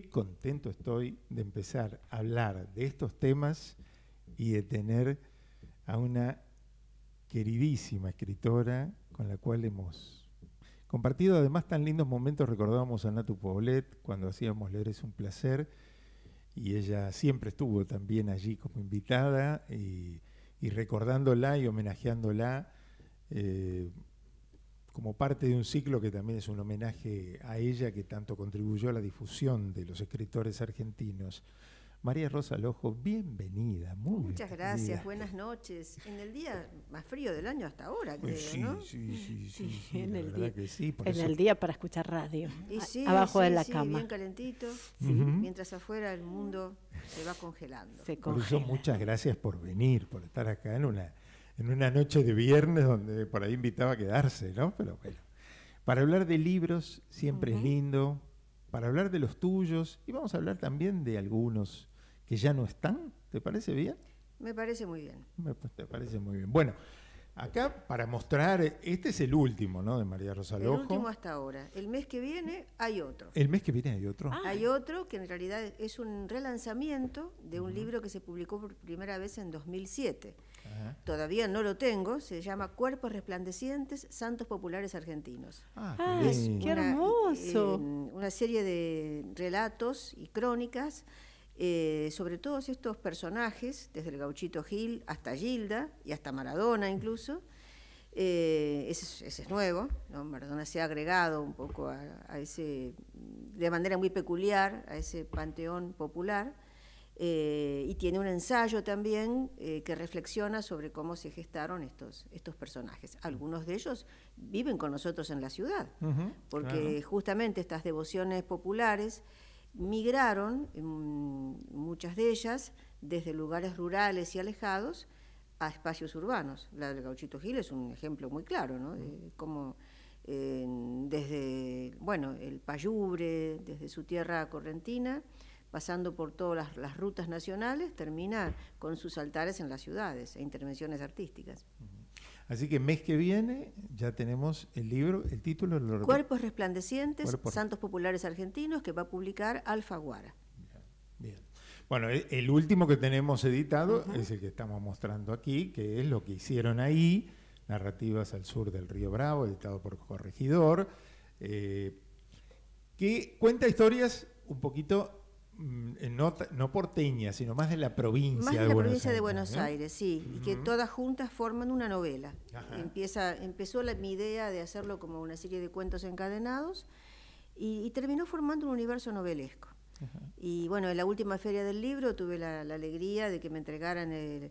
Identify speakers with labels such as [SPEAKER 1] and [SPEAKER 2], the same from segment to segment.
[SPEAKER 1] qué contento estoy de empezar a hablar de estos temas y de tener a una queridísima escritora con la cual hemos compartido además tan lindos momentos. Recordábamos a Natu Poblet cuando hacíamos Leer es un placer y ella siempre estuvo también allí como invitada y, recordándola y homenajeándola. Eh, como parte de un ciclo que también es un homenaje a ella que tanto contribuyó a la difusión de los escritores argentinos. María Rosa Lojo, bienvenida.
[SPEAKER 2] Muchas gracias, buenas noches. En el día más frío del año hasta ahora, creo, eh, ¿no? Sí,
[SPEAKER 3] sí, sí. en, el día, para escuchar radio, abajo de la cama. bien
[SPEAKER 2] calentito, mientras afuera el mundo se va congelando. Se
[SPEAKER 1] muchas gracias por venir, por estar acá en una en una noche de viernes donde por ahí invitaba a quedarse, ¿no? Pero bueno. Para hablar de libros siempre es lindo, para hablar de los tuyos y vamos a hablar también de algunos que ya no están, ¿te parece bien?
[SPEAKER 2] Me parece muy bien.
[SPEAKER 1] Me, pues, parece muy bien. Bueno, acá para mostrar, este es el último, ¿no? De María Rosa Lojo. El último
[SPEAKER 2] hasta ahora. El mes que viene hay otro.
[SPEAKER 1] El mes que viene hay otro. Ah. Hay
[SPEAKER 2] otro que en realidad es un relanzamiento de un libro que se publicó por primera vez en 2007 Todavía no lo tengo, se llama Cuerpos Resplandecientes, Santos Populares Argentinos. Ah, qué hermoso. Eh, una serie de relatos y crónicas eh, sobre todos estos personajes, desde el gauchito Gil hasta Gilda y hasta Maradona incluso. Eh, ese, es nuevo, Maradona se ha agregado un poco a, ese, de manera muy peculiar, a ese panteón popular. Eh, y tiene un ensayo también eh, que reflexiona sobre cómo se gestaron estos, estos personajes. Algunos de ellos viven con nosotros en la ciudad, porque justamente estas devociones populares migraron, em, muchas de ellas, desde lugares rurales y alejados a espacios urbanos. La del Gauchito Gil es un ejemplo muy claro, ¿no? De cómo desde, el Payubre, desde su tierra correntina, pasando por todas las, rutas nacionales, termina con sus altares en las ciudades e intervenciones artísticas.
[SPEAKER 1] Así que mes que viene ya tenemos el libro, el título. los Cuerpos
[SPEAKER 2] resplandecientes, santos populares argentinos, que va a publicar Alfaguara.
[SPEAKER 1] Bien. Bueno, e, el, último que tenemos editado es el que estamos mostrando aquí, que es lo que hicieron ahí, Narrativas al Sur del Río Bravo, editado por Corregidor, eh, que cuenta historias un poquito Mm, no, no porteña, sino más de la provincia. Más de, la
[SPEAKER 2] provincia de Buenos ¿eh? Aires, sí, y que todas juntas forman una novela. Empieza, empezó la, mi idea de hacerlo como una serie de cuentos encadenados y, terminó formando un universo novelesco. Y bueno, en la última feria del libro tuve la, alegría de que me entregaran el,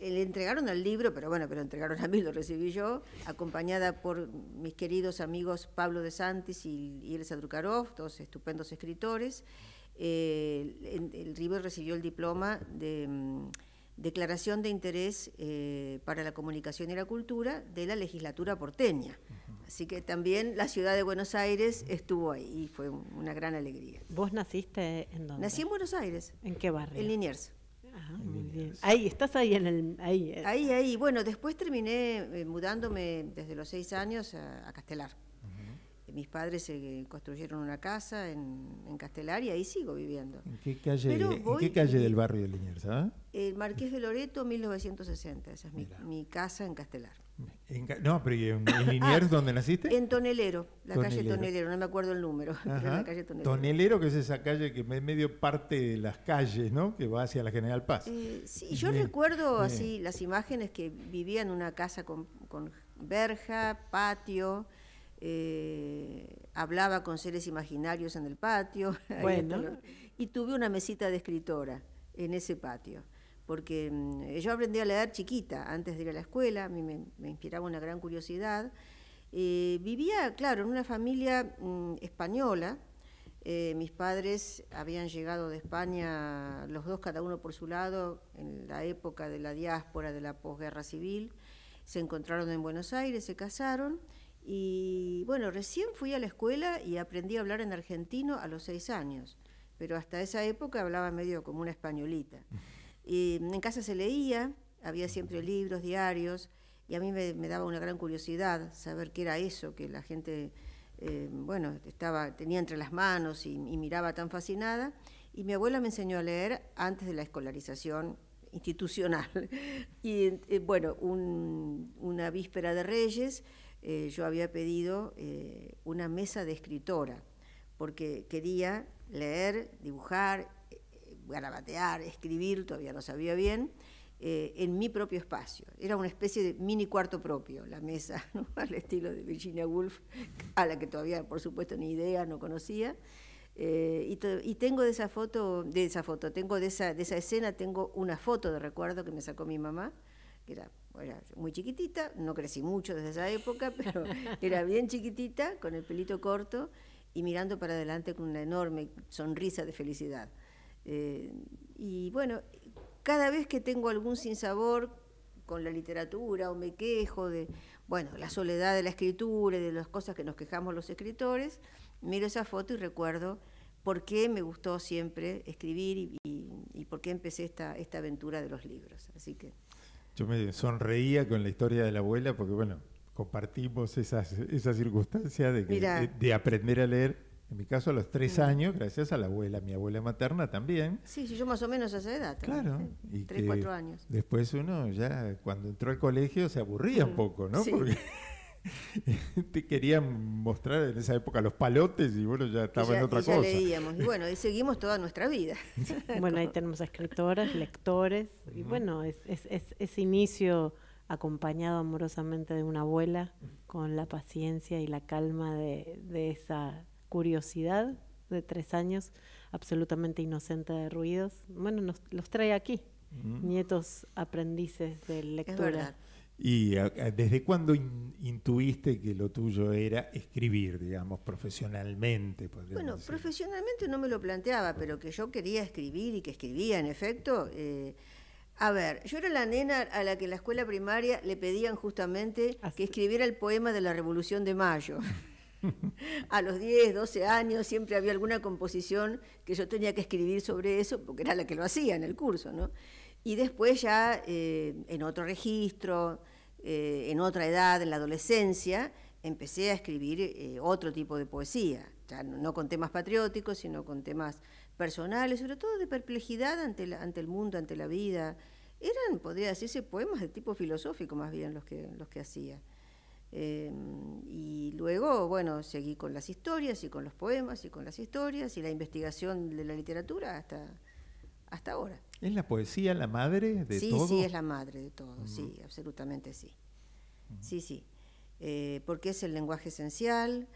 [SPEAKER 2] entregaron al libro, pero bueno, pero entregaron a mí, lo recibí yo, acompañada por mis queridos amigos Pablo de Santis y, y Elsa Drukarov, dos estupendos escritores el, River recibió el diploma de mm, Declaración de Interés eh, para la Comunicación y la Cultura de la legislatura porteña. Así que también la ciudad de Buenos Aires estuvo ahí y fue una gran alegría.
[SPEAKER 3] ¿Vos naciste en dónde? Nací en
[SPEAKER 2] Buenos Aires.
[SPEAKER 3] ¿En qué barrio? En Liniers. Ah, ahí, estás ahí en el... Ahí, eh. ahí,
[SPEAKER 2] ahí. Bueno, después terminé eh, mudándome desde los seis años a Castelar mis padres se construyeron una casa en, Castelar y ahí sigo viviendo. ¿En qué calle, del
[SPEAKER 1] barrio de Liniers? Ah?
[SPEAKER 2] El eh, Marqués de Loreto, 1960. Esa es mi, casa en Castelar.
[SPEAKER 1] no, pero ¿en, Liniers dónde naciste? En Tonelero, la calle Tonelero,
[SPEAKER 2] no me acuerdo el número, Tonelero.
[SPEAKER 1] que es esa calle que es medio parte de las calles, ¿no? Que va hacia la General Paz. Eh, sí, yo recuerdo así
[SPEAKER 2] las imágenes que vivía en una casa con, con verja, patio, eh, hablaba con seres imaginarios en el patio. Bueno. y tuve una mesita de escritora en ese patio, porque mm, yo aprendí a leer chiquita, antes de ir a la escuela, a mí me, inspiraba una gran curiosidad. Eh, vivía, claro, en una familia mm, española. Eh, mis padres habían llegado de España, los dos cada uno por su lado, en la época de la diáspora de la posguerra civil. Se encontraron en Buenos Aires, se casaron y bueno, recién fui a la escuela y aprendí a hablar en argentino a los seis años, pero hasta esa época hablaba medio como una españolita. Y en casa se leía, había siempre libros, diarios, y a mí me, daba una gran curiosidad saber qué era eso que la gente, eh, bueno, tenía entre las manos y, miraba tan fascinada. Y mi abuela me enseñó a leer antes de la escolarización institucional. y eh, bueno, una víspera de Reyes eh, yo había pedido eh, una mesa de escritora, porque quería leer, dibujar, eh, garabatear, escribir, todavía no sabía bien, en mi propio espacio. Era una especie de mini cuarto propio, la mesa, al estilo de Virginia Woolf, a la que todavía, por supuesto, ni idea, no conocía. y, tengo de esa foto, de esa foto, tengo de esa, de esa escena, tengo una foto de recuerdo que me sacó mi mamá, que era era muy chiquitita, no crecí mucho desde esa época, pero era bien chiquitita, con el pelito corto y mirando para adelante con una enorme sonrisa de felicidad. Eh, y bueno, cada vez que tengo algún sinsabor con la literatura o me quejo de, bueno, la soledad de la escritura y de las cosas que nos quejamos los escritores, miro esa foto y recuerdo por qué me gustó siempre escribir y, y por qué empecé esta, esta aventura de los libros. Así que
[SPEAKER 1] yo me sonreía con la historia de la abuela porque, bueno, compartimos esas, esa circunstancia de, de, aprender a leer. En mi caso, a los tres años, gracias a la abuela, mi abuela materna también.
[SPEAKER 2] Sí, yo más o menos a esa edad. Claro.
[SPEAKER 1] Y tres, cuatro años. Después uno ya, cuando entró al colegio, se aburría un mm. poco, ¿no? Porque te querían mostrar en esa época los palotes y bueno, ya estaba en otra
[SPEAKER 2] cosa. Y bueno, y seguimos toda nuestra vida. bueno, ahí
[SPEAKER 3] tenemos a escritoras, lectores, y bueno, es, es, inicio acompañado amorosamente de una abuela con la paciencia y la calma de, de esa curiosidad de tres años, absolutamente inocente de ruidos. Bueno, nos, los trae aquí, nietos aprendices de lectura.
[SPEAKER 1] ¿Y eh, eh, desde cuándo intuiste que lo tuyo era escribir, digamos, profesionalmente? Bueno,
[SPEAKER 2] profesionalmente no me lo planteaba, pero que yo quería escribir y que escribía, en efecto. Eh, a ver, yo era la nena a la que en la escuela primaria le pedían justamente que escribiera el poema de la Revolución de Mayo. a los 10, 12 años siempre había alguna composición que yo tenía que escribir sobre eso, porque era la que lo hacía en el curso, ¿no? y después ya eh, en otro registro, eh, en otra edad, en la adolescencia, empecé a escribir eh, otro tipo de poesía, ya no, con temas patrióticos, sino con temas personales, sobre todo de perplejidad ante, ante el mundo, ante la vida. Eran, podría decirse, poemas de tipo filosófico más bien los que, los que hacía. Em, y luego, bueno, seguí con las historias y con los poemas y con las historias y la investigación de la literatura hasta, hasta ahora.
[SPEAKER 1] ¿Es la poesía la madre de todo? Sí, sí, es la
[SPEAKER 2] madre de todo, sí, absolutamente sí. Sí, sí. Eh, porque es el lenguaje esencial,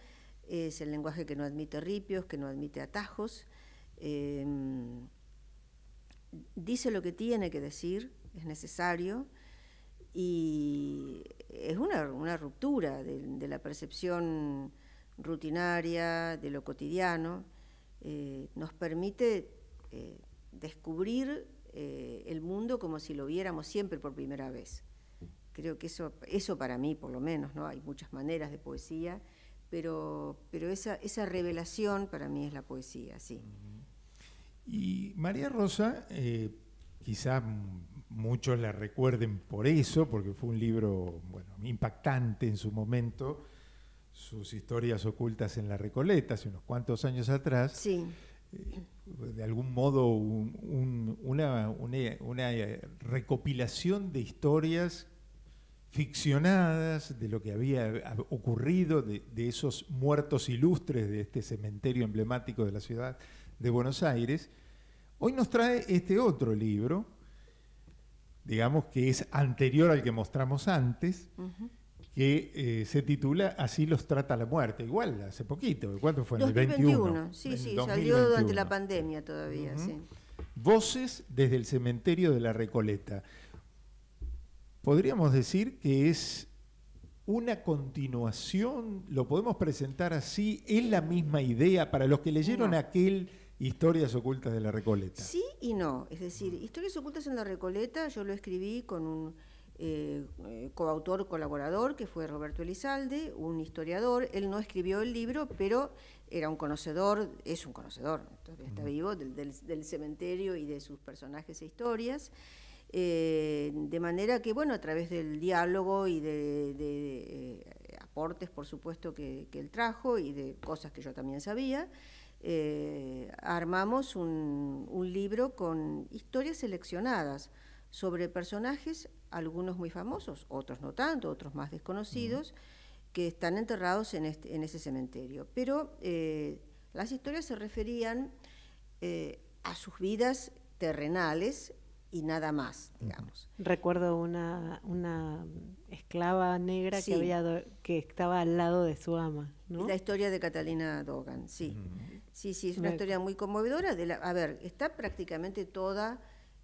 [SPEAKER 2] es el lenguaje que no admite ripios, que no admite atajos. Em, dice lo que tiene que decir, es necesario, y es una, ruptura de, la percepción rutinaria, de lo cotidiano. Eh, nos permite eh, descubrir eh, el mundo como si lo viéramos siempre por primera vez. Creo que eso, eso para mí, por lo menos, ¿no? Hay muchas maneras de poesía, pero, pero esa, esa revelación para mí es la poesía, sí.
[SPEAKER 1] Y María Rosa, eh, quizás muchos la recuerden por eso, porque fue un libro bueno, impactante en su momento, sus historias ocultas en la Recoleta, hace unos cuantos años atrás. Sí. Eh, de algún modo una, eh, recopilación de historias ficcionadas de lo que había ocurrido, de, esos muertos ilustres de este cementerio emblemático de la ciudad de Buenos Aires. Hoy nos trae este otro libro, digamos que es anterior al que mostramos antes, que eh, se titula Así los trata la muerte. Igual, hace poquito, ¿cuánto fue? En el 21. Sí, sí, salió durante la
[SPEAKER 2] pandemia todavía, sí.
[SPEAKER 1] Voces desde el cementerio de la Recoleta. Podríamos decir que es una continuación, lo podemos presentar así, es la misma idea para los que leyeron aquel Historias Ocultas de la Recoleta. Sí
[SPEAKER 2] y no, es decir, Historias Ocultas en la Recoleta yo lo escribí con un eh, eh, coautor, colaborador, que fue Roberto Elizalde, un historiador. Él no escribió el libro, pero era un conocedor, es un conocedor, todavía está vivo, del, cementerio y de sus personajes e historias. Eh, de manera que, bueno, a través del diálogo y de, aportes, por supuesto, que, él trajo y de cosas que yo también sabía, armamos un, un libro con historias seleccionadas sobre personajes algunos muy famosos, otros no tanto, otros más desconocidos, que están enterrados en, este, en ese cementerio. Pero eh, las historias se referían eh, a sus vidas terrenales y nada más, digamos.
[SPEAKER 3] Recuerdo una, una esclava negra que, había que estaba al lado de su ama.
[SPEAKER 2] La historia de Catalina Dogan, sí. Sí, sí, es una historia muy conmovedora. a ver, está prácticamente toda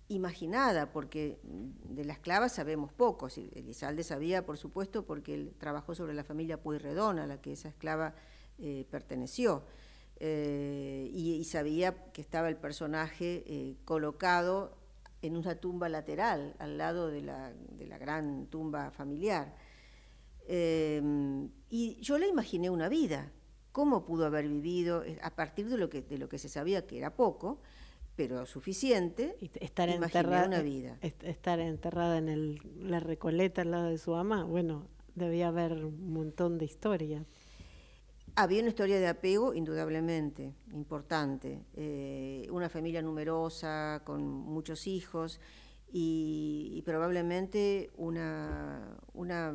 [SPEAKER 2] imaginada, porque de la esclava sabemos poco. Elizalde sabía, por supuesto, porque él trabajó sobre la familia Pueyrredón, a la que esa esclava eh, perteneció. Eh, y, sabía que estaba el personaje eh, colocado en una tumba lateral, al lado de la, gran tumba familiar. Em, y yo le imaginé una vida, cómo pudo haber vivido, a partir de lo que se sabía que era poco, pero suficiente. estar enterrada, una eh, vida.
[SPEAKER 3] Estar enterrada en la Recoleta al lado de su mamá, bueno, debía haber un montón de historia.
[SPEAKER 2] Había una historia de apego, indudablemente, importante. Eh, una familia numerosa, con muchos hijos y, probablemente una, una,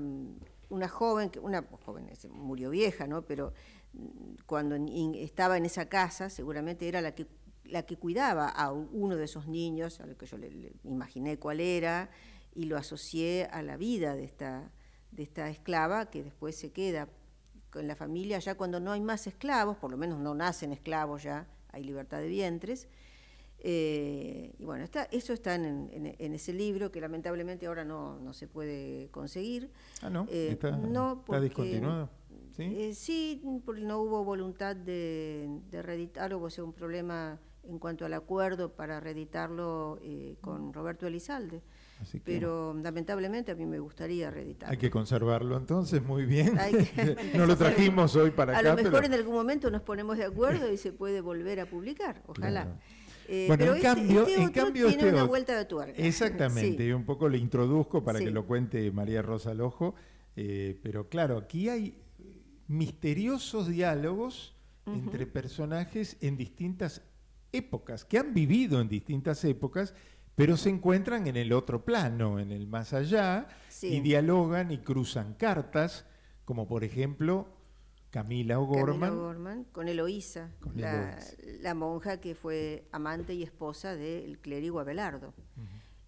[SPEAKER 2] una joven, una joven, murió vieja, ¿no? Pero mm, cuando estaba en esa casa, seguramente era la que la que cuidaba a uno de esos niños, a lo que yo le, imaginé cuál era, y lo asocié a la vida de esta, de esta esclava que después se queda en la familia ya cuando no hay más esclavos, por lo menos no nacen esclavos ya, hay libertad de vientres. Eh, y bueno, está, eso está en, ese libro que lamentablemente ahora no, no se puede conseguir. Ah, no, eh, está, discontinuado. ¿Sí? Eh, no hubo voluntad de, de reeditarlo, o sea, un problema en cuanto al acuerdo para reeditarlo eh, con Roberto Elizalde. Pero lamentablemente a mí me gustaría reeditarlo. Hay
[SPEAKER 1] que conservarlo entonces, muy bien. no lo trajimos hoy para a acá. A lo mejor en
[SPEAKER 2] algún momento nos ponemos de acuerdo y se puede volver a publicar, ojalá. Eh, pero este- este en, cambio, tiene este una vuelta de tuerca. Exactamente, un
[SPEAKER 1] poco le introduzco para que lo cuente María Rosa Lojo. Eh, pero claro, aquí hay misteriosos diálogos entre personajes en distintas épocas, que han vivido en distintas épocas, pero se encuentran en el otro plano, en el más allá, y dialogan y cruzan cartas, como por ejemplo Camila O'Gorman.
[SPEAKER 2] Camila con Eloísa, la, monja que fue amante y esposa del clérigo Abelardo,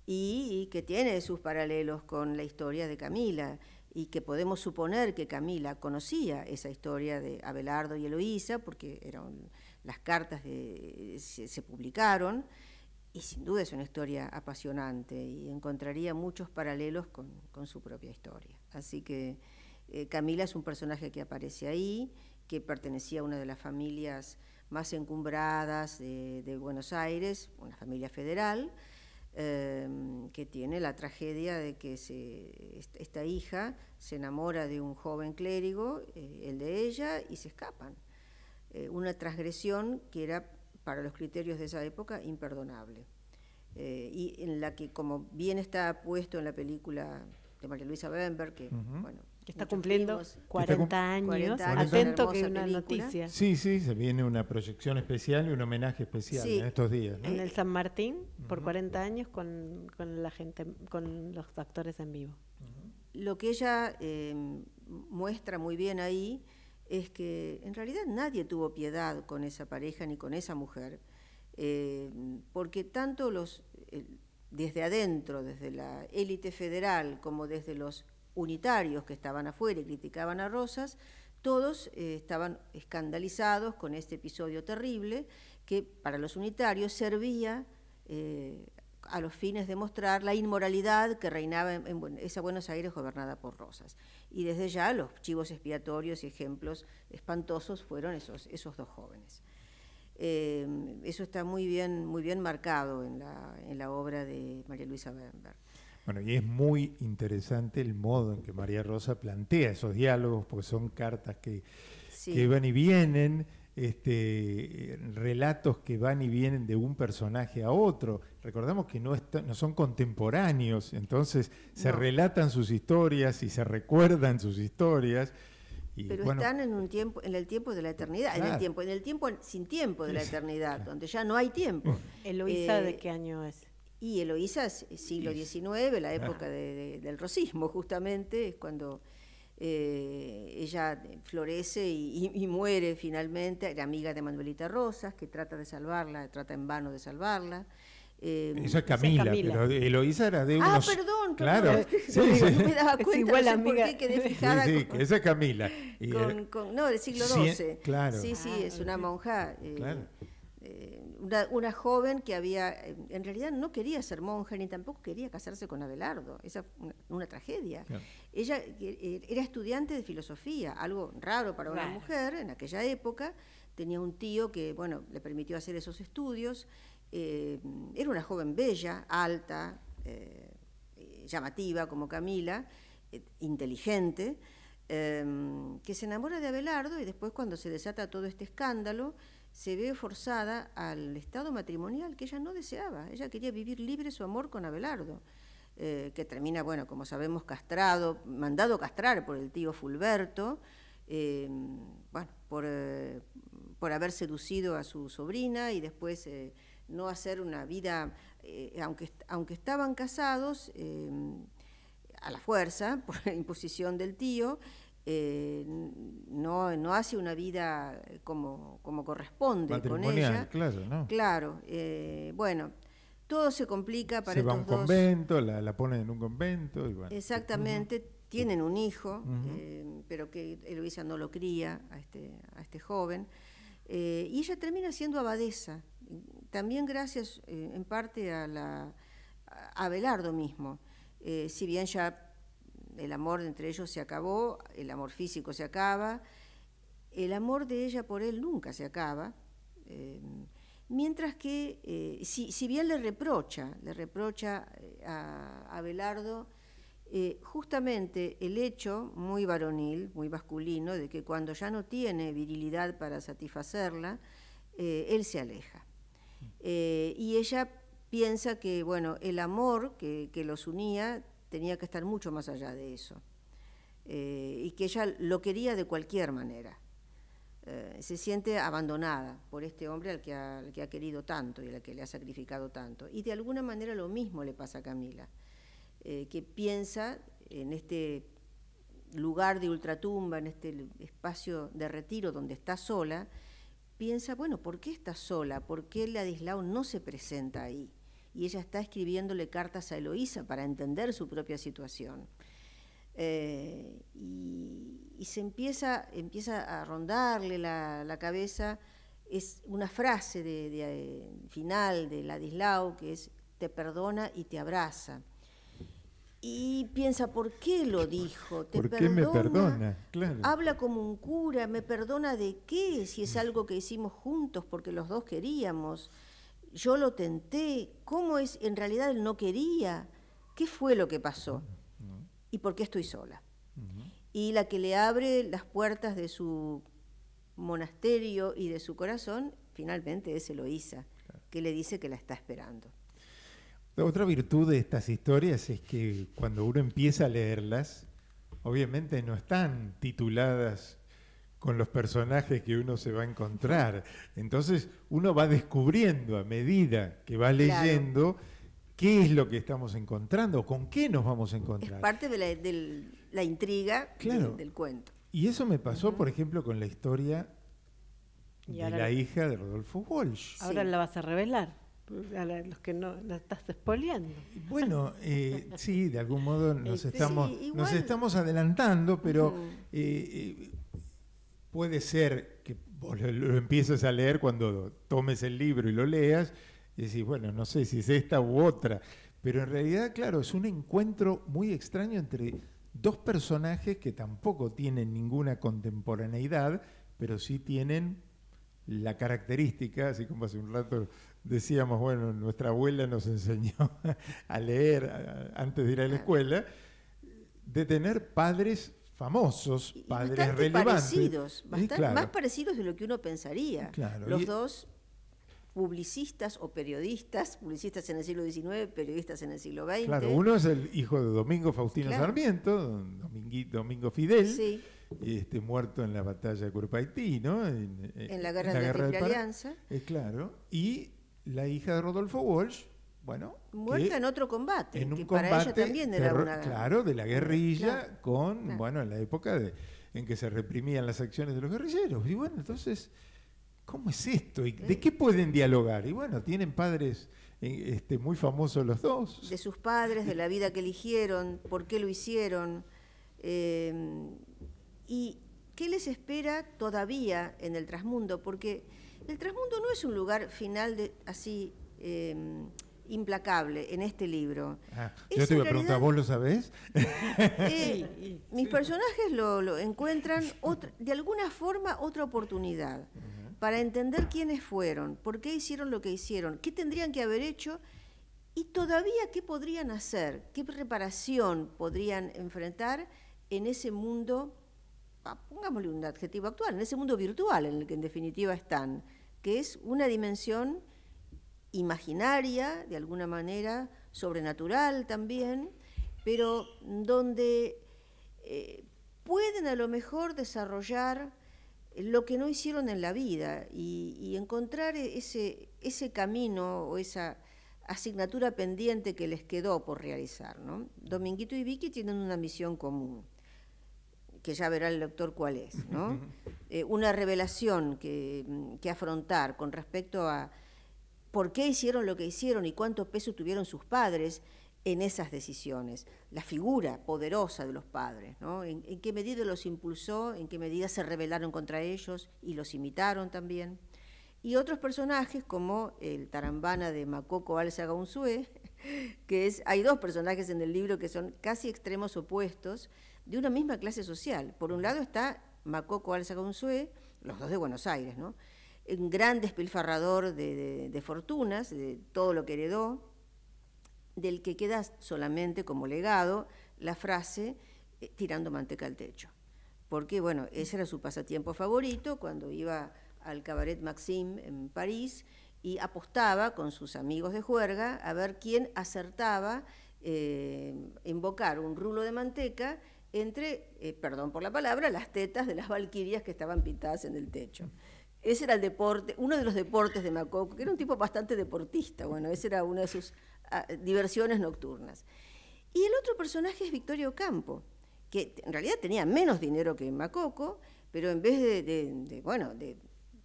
[SPEAKER 2] y, que tiene sus paralelos con la historia de Camila y que podemos suponer que Camila conocía esa historia de Abelardo y Eloísa, porque eran las cartas se, publicaron, y sin duda es una historia apasionante y encontraría muchos paralelos con, su propia historia. Así que eh, Camila es un personaje que aparece ahí, que pertenecía a una de las familias más encumbradas de, Buenos Aires, una familia federal, em, que tiene la tragedia de que esta hija se enamora de un joven clérigo, eh, el de ella, y se escapan. Eh, una transgresión que era, para los criterios de esa época, imperdonable. Eh, y en la que, como bien está puesto en la película de María Luisa Bember, que, bueno, está cumpliendo 40, años. Atento que una noticia.
[SPEAKER 1] Sí, sí, se viene una proyección especial y un homenaje especial en estos días. En el
[SPEAKER 3] San Martín, por 40 años, con, con, la gente, con los actores en vivo.
[SPEAKER 2] Lo que ella eh, muestra muy bien ahí es que en realidad nadie tuvo piedad con esa pareja ni con esa mujer, eh, porque tanto los, desde adentro, desde la élite federal, como desde los unitarios que estaban afuera y criticaban a Rosas, todos eh, estaban escandalizados con este episodio terrible que para los unitarios servía eh, a los fines de mostrar la inmoralidad que reinaba en esa Buenos Aires gobernada por Rosas. Y desde ya los chivos expiatorios y ejemplos espantosos fueron esos, esos dos jóvenes. Eh, eso está muy bien, muy bien marcado en la, obra de María Luisa Bemberg
[SPEAKER 1] Bueno, y es muy interesante el modo en que María Rosa plantea esos diálogos, porque son cartas que, que van y vienen este, relatos que van y vienen de un personaje a otro. Recordamos que no, no son contemporáneos, entonces se relatan sus historias y se recuerdan sus historias.
[SPEAKER 2] Pero están en un tiempo, en el tiempo de la eternidad, en el tiempo, sin tiempo de la eternidad, donde ya no hay tiempo. Eloísa, ¿de eh, qué año es? Y Eloísa es siglo XIX, la época del rosismo, justamente, es cuando eh, ella florece y, y, muere finalmente, era amiga de Manuelita Rosas, que trata de salvarla, trata en vano de salvarla. Eh, esa es Camila, pero
[SPEAKER 1] Eloísa era de ah, unos... Ah, perdón, claro. Sí, no, me
[SPEAKER 2] daba cuenta, quedé fijada. esa
[SPEAKER 1] es Camila. no, del siglo XII. claro. Sí, sí, es
[SPEAKER 2] ah, una monja. Eh, claro. Eh, una, joven que había, eh, en realidad no quería ser monja ni tampoco quería casarse con Abelardo, esa una, una tragedia. Ella eh, era estudiante de filosofía, algo raro para una mujer en aquella época, tenía un tío que, bueno, le permitió hacer esos estudios, era una joven bella, alta, llamativa como Camila, inteligente, que se enamora de Abelardo y después cuando se desata todo este escándalo, se ve forzada al estado matrimonial que ella no deseaba. Ella quería vivir libre su amor con Abelardo, eh, que termina, bueno, como sabemos, castrado, mandado castrar por el tío Fulberto, eh, bueno, eh, por, haber seducido a su sobrina y después no hacer una vida, aunque, aunque estaban casados, a la fuerza, por la imposición del tío, eh, no, no, hace una vida eh, como, como corresponde con ella. Claro, claro eh, bueno, todo se complica para se va a un convento,
[SPEAKER 1] la, ponen en un convento. Exactamente,
[SPEAKER 2] tienen un hijo, pero que Eloisa no lo cría a este, a este joven. y ella termina siendo abadesa, también gracias en parte a, la, a Abelardo mismo. si bien ya el amor entre ellos se acabó, el amor físico se acaba, el amor de ella por él nunca se acaba, eh, mientras que, eh, si, bien le reprocha, le reprocha eh, a, Abelardo Belardo justamente el hecho muy varonil, muy masculino, de que cuando ya no tiene virilidad para satisfacerla, él se aleja. Mm. y ella piensa que, bueno, el amor que los unía tenía que estar mucho más allá de eso. Eh, y que ella lo quería de cualquier manera. Eh, se siente abandonada por este hombre al que, ha, querido tanto y al que le ha sacrificado tanto. Y de alguna manera lo mismo le pasa a Camila, eh, que piensa en este lugar de ultratumba, en este espacio de retiro donde está sola, piensa, bueno, ¿por qué está sola? ¿Por qué Ladislao no se presenta ahí? y ella está escribiéndole cartas a Eloísa para entender su propia situación. Eh, y, se empieza, empieza a rondarle la, cabeza es una frase de, eh, final de Ladislao que es te perdona y te abraza. Y piensa, ¿por qué lo dijo? qué me perdona? Habla como un cura, ¿me perdona de qué? Si es mm. algo que hicimos juntos porque los dos queríamos yo lo tenté, cómo es, en realidad él no quería, qué fue lo que pasó y por qué estoy sola. Y la que le abre las puertas de su monasterio y de su corazón, finalmente es Eloísa, que le dice que la está esperando.
[SPEAKER 1] La otra virtud de estas historias es que cuando uno empieza a leerlas, obviamente no están tituladas con los personajes que uno se va a encontrar. Entonces uno va descubriendo a medida que va leyendo qué es lo que estamos encontrando, con qué nos vamos a encontrar. Es parte
[SPEAKER 2] de la, intriga del, cuento.
[SPEAKER 1] Y eso me pasó, por ejemplo, con la historia de la hija de Rodolfo Walsh.
[SPEAKER 3] Ahora la vas a revelar a los que no la estás expoliando. Bueno,
[SPEAKER 1] eh, sí, de algún modo nos, estamos, adelantando, pero puede ser que lo, lo, empieces a leer cuando tomes el libro y lo leas y decís, bueno, no sé si es esta u otra, pero en realidad, claro, es un encuentro muy extraño entre dos personajes que tampoco tienen ninguna contemporaneidad, pero sí tienen la característica, así como hace un rato decíamos, bueno, nuestra abuela nos enseñó a leer antes de ir a la escuela, de tener padres famosos, padres bastante relevantes. Parecidos, bastante, Más
[SPEAKER 2] parecidos de lo que uno pensaría. Los dos publicistas o periodistas, publicistas en el siglo XIX, periodistas en el siglo XX. Claro, uno
[SPEAKER 1] es el hijo de Domingo Faustino Sarmiento, Domingo Fidel, este, muerto en la batalla de Curpaití, ¿no? En, la guerra de la Alianza. Eh, claro, y la hija de Rodolfo Walsh, bueno, muerta en otro
[SPEAKER 2] combate, en un combate para ella también era una claro
[SPEAKER 1] de la guerrilla con bueno en la época en que se reprimían las acciones de los guerrilleros y bueno entonces cómo es esto de qué pueden dialogar y bueno tienen padres eh, este, muy famosos los
[SPEAKER 2] dos de sus padres de la vida que eligieron por qué lo hicieron eh, y qué les espera todavía en el trasmundo porque el trasmundo no es un lugar final de así eh, implacable en este libro. Ah, yo te iba a preguntar, ¿vos
[SPEAKER 1] lo sabés?
[SPEAKER 2] mis personajes lo, encuentran otra, de alguna forma otra oportunidad para entender quiénes fueron, por qué hicieron lo que hicieron, qué tendrían que haber hecho y todavía qué podrían hacer, qué reparación podrían enfrentar en ese mundo, ah, pongámosle un adjetivo actual, en ese mundo virtual en el que en definitiva están, que es una dimensión imaginaria, de alguna manera, sobrenatural también, pero donde eh, pueden a lo mejor desarrollar lo que no hicieron en la vida y, encontrar e-, ese, ese, camino o esa asignatura pendiente que les quedó por realizar. ¿no? Dominguito y Vicky tienen una misión común, que ya verá el doctor cuál es, ¿no? Eh, una revelación que afrontar con respecto a, por qué hicieron lo que hicieron y cuánto peso tuvieron sus padres en esas decisiones, la figura poderosa de los padres, ¿no? ¿En, qué medida los impulsó, en qué medida se rebelaron contra ellos y los imitaron también. Y otros personajes como el tarambana de Makoko Unsué, que es, hay dos personajes en el libro que son casi extremos opuestos de una misma clase social. Por un lado está Makoko Unsué, los dos de Buenos Aires, ¿no? un gran despilfarrador de, fortunas, de todo lo que heredó, del que queda solamente como legado la frase eh, tirando manteca al techo. Porque, bueno, ese era su pasatiempo favorito cuando iba al cabaret Maxime en París y apostaba con sus amigos de juerga a ver quién acertaba eh, invocar un rulo de manteca entre, eh, perdón por la palabra, las tetas de las valquirias que estaban pintadas en el techo ese era el deporte, uno de los deportes de Macoco, que era un tipo bastante deportista, bueno, esa era una de sus ah, diversiones nocturnas. Y el otro personaje es Victorio Campo, que en realidad tenía menos dinero que Macoco, pero en vez de bueno, de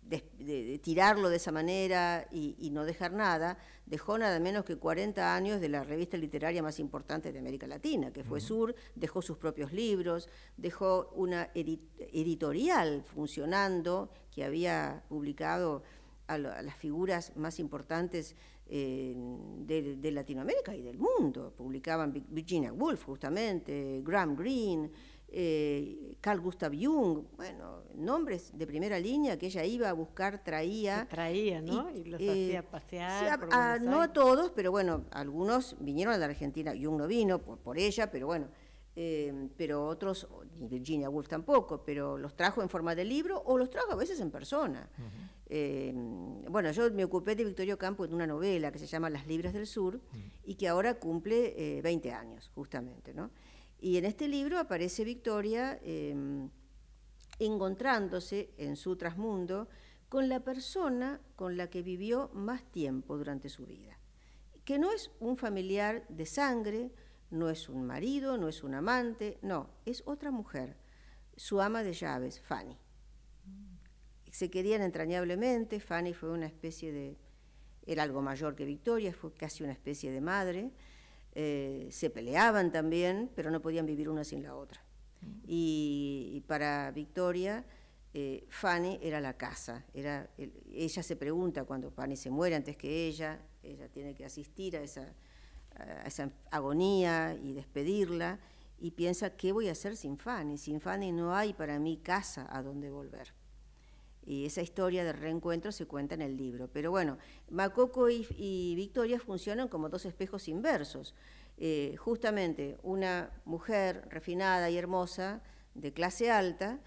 [SPEAKER 2] de, tirarlo de esa manera y, no dejar nada, dejó nada menos que 40 años de la revista literaria más importante de América Latina, que fue Sur, dejó sus propios libros, dejó una editorial funcionando que había publicado a, las figuras más importantes eh, de, de, Latinoamérica y del mundo. Publicaban Virginia Woolf, justamente, Graham Greene. Eh, Carl Gustav Jung, bueno, nombres de primera línea que ella iba a buscar, traía. traía, ¿no? Y, los eh, hacía
[SPEAKER 3] pasear. no a
[SPEAKER 2] todos, pero bueno, algunos vinieron a la Argentina. Jung no vino por, ella, pero bueno. Eh, pero otros, Virginia Woolf tampoco, pero los trajo en forma de libro o los trajo a veces en persona. bueno, yo me ocupé de Victorio Campo en una novela que se llama Las Libras del Sur y que ahora cumple 20 años, justamente, ¿no? Y en este libro aparece Victoria em, encontrándose en su trasmundo con la persona con la que vivió más tiempo durante su vida, que no es un familiar de sangre, no es un marido, no es un amante, no, es otra mujer, su ama de llaves, Fanny. Se querían entrañablemente, Fanny fue una especie de, era algo mayor que Victoria, fue casi una especie de madre, eh, se peleaban también, pero no podían vivir una sin la otra. Mm. Y, para Victoria, eh, Fanny era la casa. Era, ella se pregunta cuando Fanny se muere antes que ella, ella tiene que asistir a esa, a esa agonía y despedirla, y piensa, ¿qué voy a hacer sin Fanny? Sin Fanny no hay para mí casa a donde volver. Y esa historia de reencuentro se cuenta en el libro. Pero bueno, Macoco y, Victoria funcionan como dos espejos inversos. Eh, justamente una mujer refinada y hermosa, de clase alta,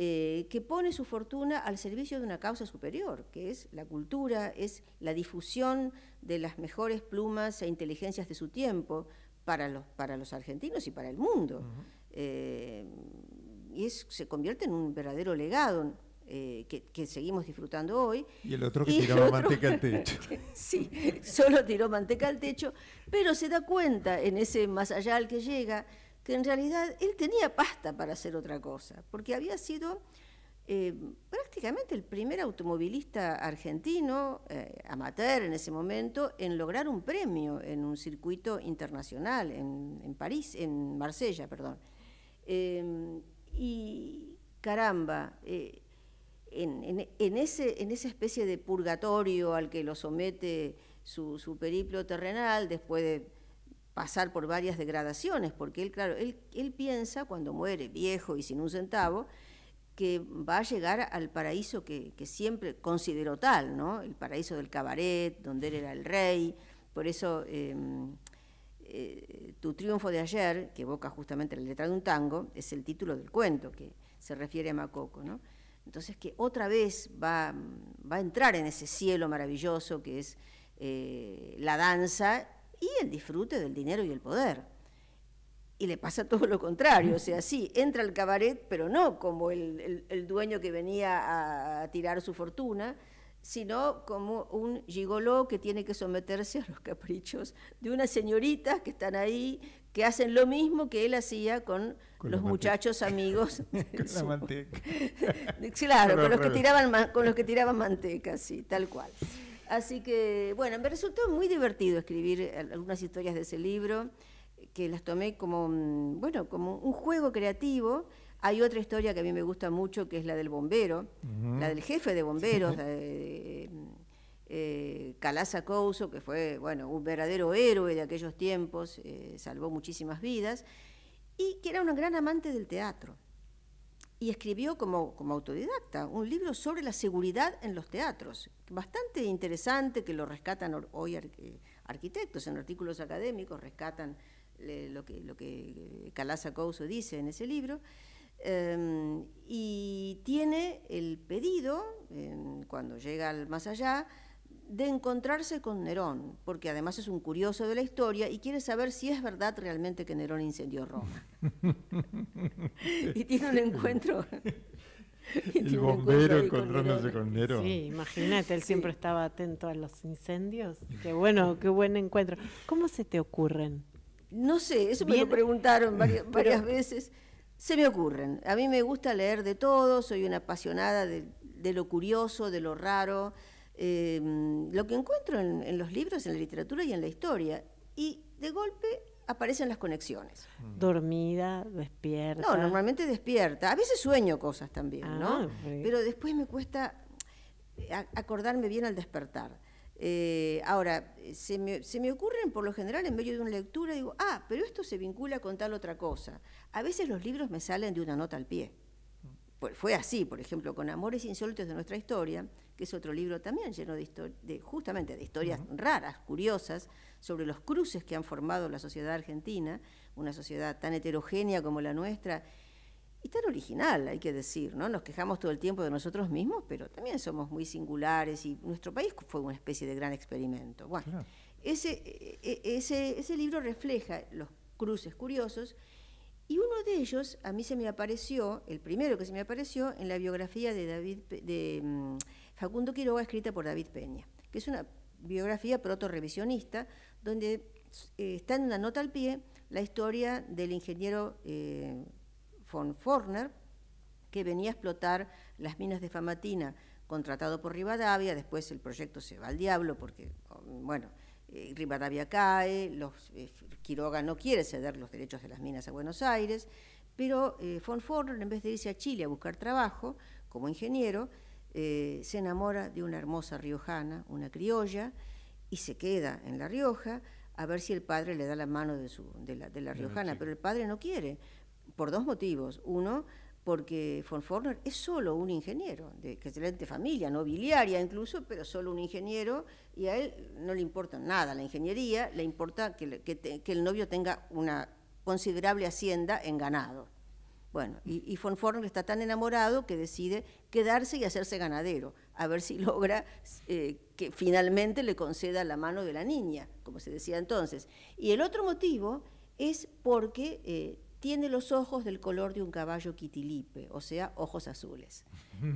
[SPEAKER 2] eh, que pone su fortuna al servicio de una causa superior, que es la cultura, es la difusión de las mejores plumas e inteligencias de su tiempo para los, para los argentinos y para el mundo. Eh, y es, se convierte en un verdadero legado, eh, que, seguimos disfrutando hoy. Y
[SPEAKER 1] el otro que tiraba manteca al techo.
[SPEAKER 2] sí, solo tiró manteca al techo, pero se da cuenta en ese más allá al que llega que en realidad él tenía pasta para hacer otra cosa, porque había sido eh, prácticamente el primer automovilista argentino, eh, amateur en ese momento, en lograr un premio en un circuito internacional, en, París, en Marsella, perdón. y caramba, eh, en, ese, en esa especie de purgatorio al que lo somete su, periplo terrenal, después de pasar por varias degradaciones, porque él, claro, él, piensa, cuando muere viejo y sin un centavo, que va a llegar al paraíso que, siempre consideró tal, ¿no? El paraíso del cabaret, donde él era el rey. Por eso em, eh, Tu triunfo de ayer, que evoca justamente la letra de un tango, es el título del cuento que se refiere a Macoco, ¿no? Entonces que otra vez va, a entrar en ese cielo maravilloso que es eh, la danza y el disfrute del dinero y el poder. Y le pasa todo lo contrario, o sea, sí, entra al cabaret, pero no como el, dueño que venía a, a tirar su fortuna, sino como un gigoló que tiene que someterse a los caprichos de unas señoritas que están ahí que hacen lo mismo que él hacía con, los, muchachos amigos. con la manteca. claro, con los, que tiraban, con los que tiraban manteca, sí, tal cual. Así que, bueno, me resultó muy divertido escribir algunas historias de ese libro, que las tomé como, mm, bueno, como un juego creativo. Hay otra historia que a mí me gusta mucho, que es la del bombero, la del jefe de bomberos, mm, eh, Calaza Couso, que fue bueno, un verdadero héroe de aquellos tiempos, eh, salvó muchísimas vidas, y que era una gran amante del teatro. Y escribió como, autodidacta un libro sobre la seguridad en los teatros, bastante interesante, que lo rescatan hoy eh, arquitectos en artículos académicos, rescatan eh, lo, que, lo que Couso dice en ese libro. Em, y tiene el pedido, em, cuando llega al más allá, de encontrarse con Nerón, porque además es un curioso de la historia y quiere saber si es verdad realmente que Nerón incendió Roma. y tiene un encuentro. el bombero encontrándose con Nerón. Sí, imagínate, él siempre
[SPEAKER 3] estaba atento
[SPEAKER 2] a los incendios.
[SPEAKER 3] Qué bueno, qué buen encuentro. ¿Cómo se te ocurren?
[SPEAKER 2] No sé, eso me lo preguntaron varias, veces. Se me ocurren. A mí me gusta leer de todo, soy una apasionada de lo curioso, de lo raro Em, lo que encuentro en, los libros, en la literatura y en la historia. Y de golpe aparecen las conexiones. Mm. Dormida, despierta. No, normalmente despierta. A veces sueño cosas también, ah, ¿no? Pero... después me cuesta eh, acordarme bien al despertar. Eh, ahora, eh, se me, ocurren por lo general en medio de una lectura, digo, ah, pero esto se vincula con tal otra cosa. A veces los libros me salen de una nota al pie. Mm. Pues fue así, por ejemplo, con Amores Insólitos de nuestra historia que es otro libro también lleno de, justamente de historias raras, curiosas, sobre los cruces que han formado la sociedad argentina, una sociedad tan heterogénea como la nuestra y tan original, hay que decir, ¿no? Nos quejamos todo el tiempo de nosotros mismos, pero también somos muy singulares y nuestro país fue una especie de gran experimento. Bueno, ese, e, e, ese, ese libro refleja los cruces curiosos y uno de ellos a mí se me apareció, el primero que se me apareció, en la biografía de David de mm, Facundo Quiroga, escrita por David Peña, que es una biografía proto-revisionista, donde eh, está en una nota al pie la historia del ingeniero eh, von Forner, que venía a explotar las minas de Famatina, contratado por Rivadavia, después el proyecto se va al diablo porque, mm, bueno, eh, Rivadavia cae, Quiroga no quiere ceder los derechos de las minas a Buenos Aires, pero von Forner, en vez de irse a Chile a buscar trabajo como ingeniero, eh, se enamora de una hermosa riojana, una criolla, y se queda en La Rioja a ver si el padre le da la mano de, de, la, riojana, pero el padre no quiere, por dos motivos. Uno, porque von Forner es solo un ingeniero, de excelente familia, nobiliaria incluso, pero solo un ingeniero, y a él no le importa nada la ingeniería, le importa que el novio tenga una considerable hacienda en ganado. Bueno, y, y Von está tan enamorado que decide quedarse y hacerse ganadero, a ver si logra eh, que finalmente le conceda la mano de la niña, como se decía entonces. Y el otro motivo es porque eh, tiene los ojos del color de un caballo quitilipe, o sea, ojos azules,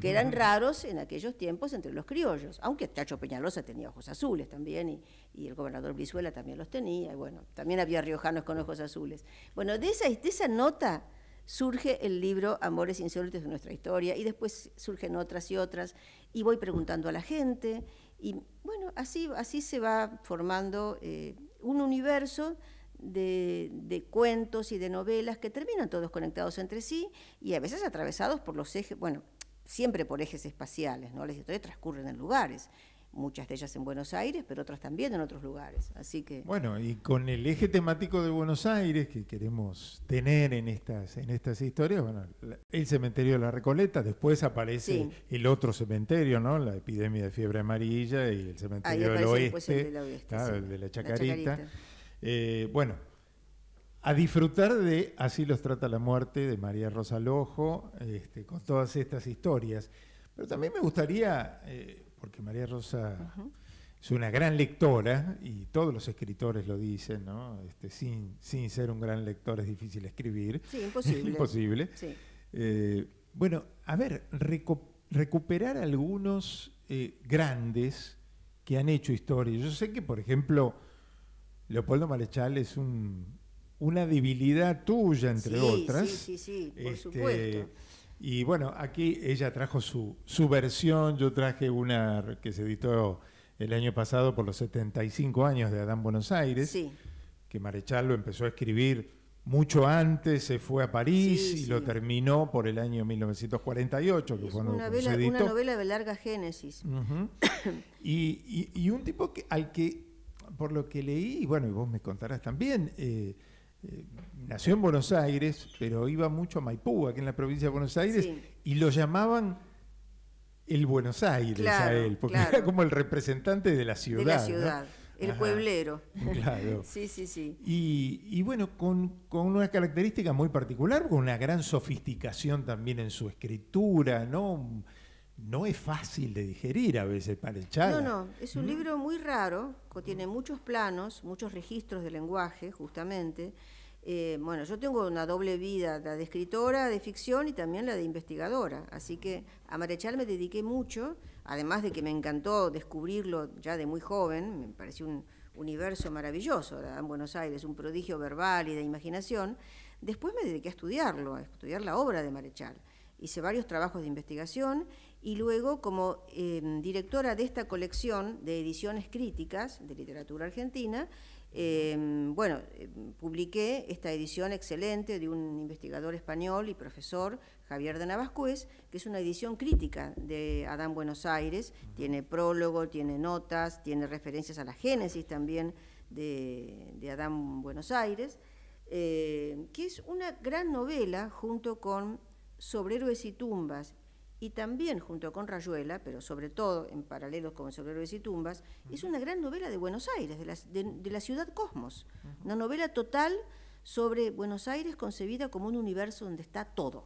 [SPEAKER 2] que eran raros en aquellos tiempos entre los criollos, aunque Tacho Peñalosa tenía ojos azules también, y, el gobernador Brizuela también los tenía, y bueno, también había riojanos con ojos azules. Bueno, de esa, de esa nota surge el libro Amores Insólitos de nuestra historia y después surgen otras y otras y voy preguntando a la gente y bueno, así, se va formando eh, un universo de, de, cuentos y de novelas que terminan todos conectados entre sí y a veces atravesados por los ejes, bueno, siempre por ejes espaciales, ¿no? Las historias transcurren en lugares, muchas de ellas en Buenos Aires, pero otras también en otros lugares. Así que
[SPEAKER 1] bueno, y con el eje temático de Buenos Aires que queremos tener en estas en estas historias, bueno, el cementerio de la Recoleta, después aparece el otro cementerio, ¿no? La epidemia de fiebre amarilla y el cementerio oeste, de la, claro, de la Chacarita. Eh, bueno, a disfrutar de Así los trata la muerte de María Rosa Lojo, este, con todas estas historias. Pero también me gustaría eh, porque María Rosa es una gran lectora y todos los escritores lo dicen, ¿no? Este, sin, ser un gran lector es difícil escribir. Sí, imposible. imposible. Eh, bueno, a ver, recuperar algunos eh, grandes que han hecho historia. Yo sé que, por ejemplo, Leopoldo Marechal es una debilidad tuya, entre otras. Sí, sí, sí, por este, supuesto y bueno, aquí ella trajo su, versión, yo traje una que se editó el año pasado por los 75 años de Adán Buenos Aires, que Marechal lo empezó a escribir mucho antes, se fue a París y lo terminó por el año 1948, que es fue una, novela, una novela
[SPEAKER 2] de larga génesis.
[SPEAKER 1] y, y, un tipo al que, por lo que leí, y bueno, y vos me contarás también, eh, eh, nació en Buenos Aires, pero iba mucho a Maipú, aquí en la provincia de Buenos Aires, y lo llamaban el Buenos Aires a él, porque era como el representante de la ciudad. De la ciudad.
[SPEAKER 2] el pueblero. Claro. sí, sí, sí.
[SPEAKER 1] Y, bueno, con, con, una característica muy particular, con una gran sofisticación también en su escritura, ¿no? no es fácil de digerir a veces para No, no, es un ¿Mm?
[SPEAKER 2] libro muy raro, contiene muchos planos, muchos registros de lenguaje, justamente. Eh, bueno, yo tengo una doble vida, la de escritora de ficción y también la de investigadora, así que a Marechal me dediqué mucho, además de que me encantó descubrirlo ya de muy joven, me pareció un universo maravilloso, en Buenos Aires, un prodigio verbal y de imaginación. Después me dediqué a estudiarlo, a estudiar la obra de Marechal. Hice varios trabajos de investigación y luego como em, directora de esta colección de ediciones críticas de literatura argentina, em, bueno, em, publiqué esta edición excelente de un investigador español y profesor, Javier de Navascuez, que es una edición crítica de Adán Buenos Aires, tiene prólogo, tiene notas, tiene referencias a la génesis también de, de Adán Buenos Aires, eh, que es una gran novela junto con Sobre héroes y tumbas y también junto con Rayuela, pero sobre todo en paralelos con Sobrehéroes y Tumbas, es una gran novela de Buenos Aires, de la, ciudad Cosmos. Una novela total sobre Buenos Aires concebida como un universo donde está todo.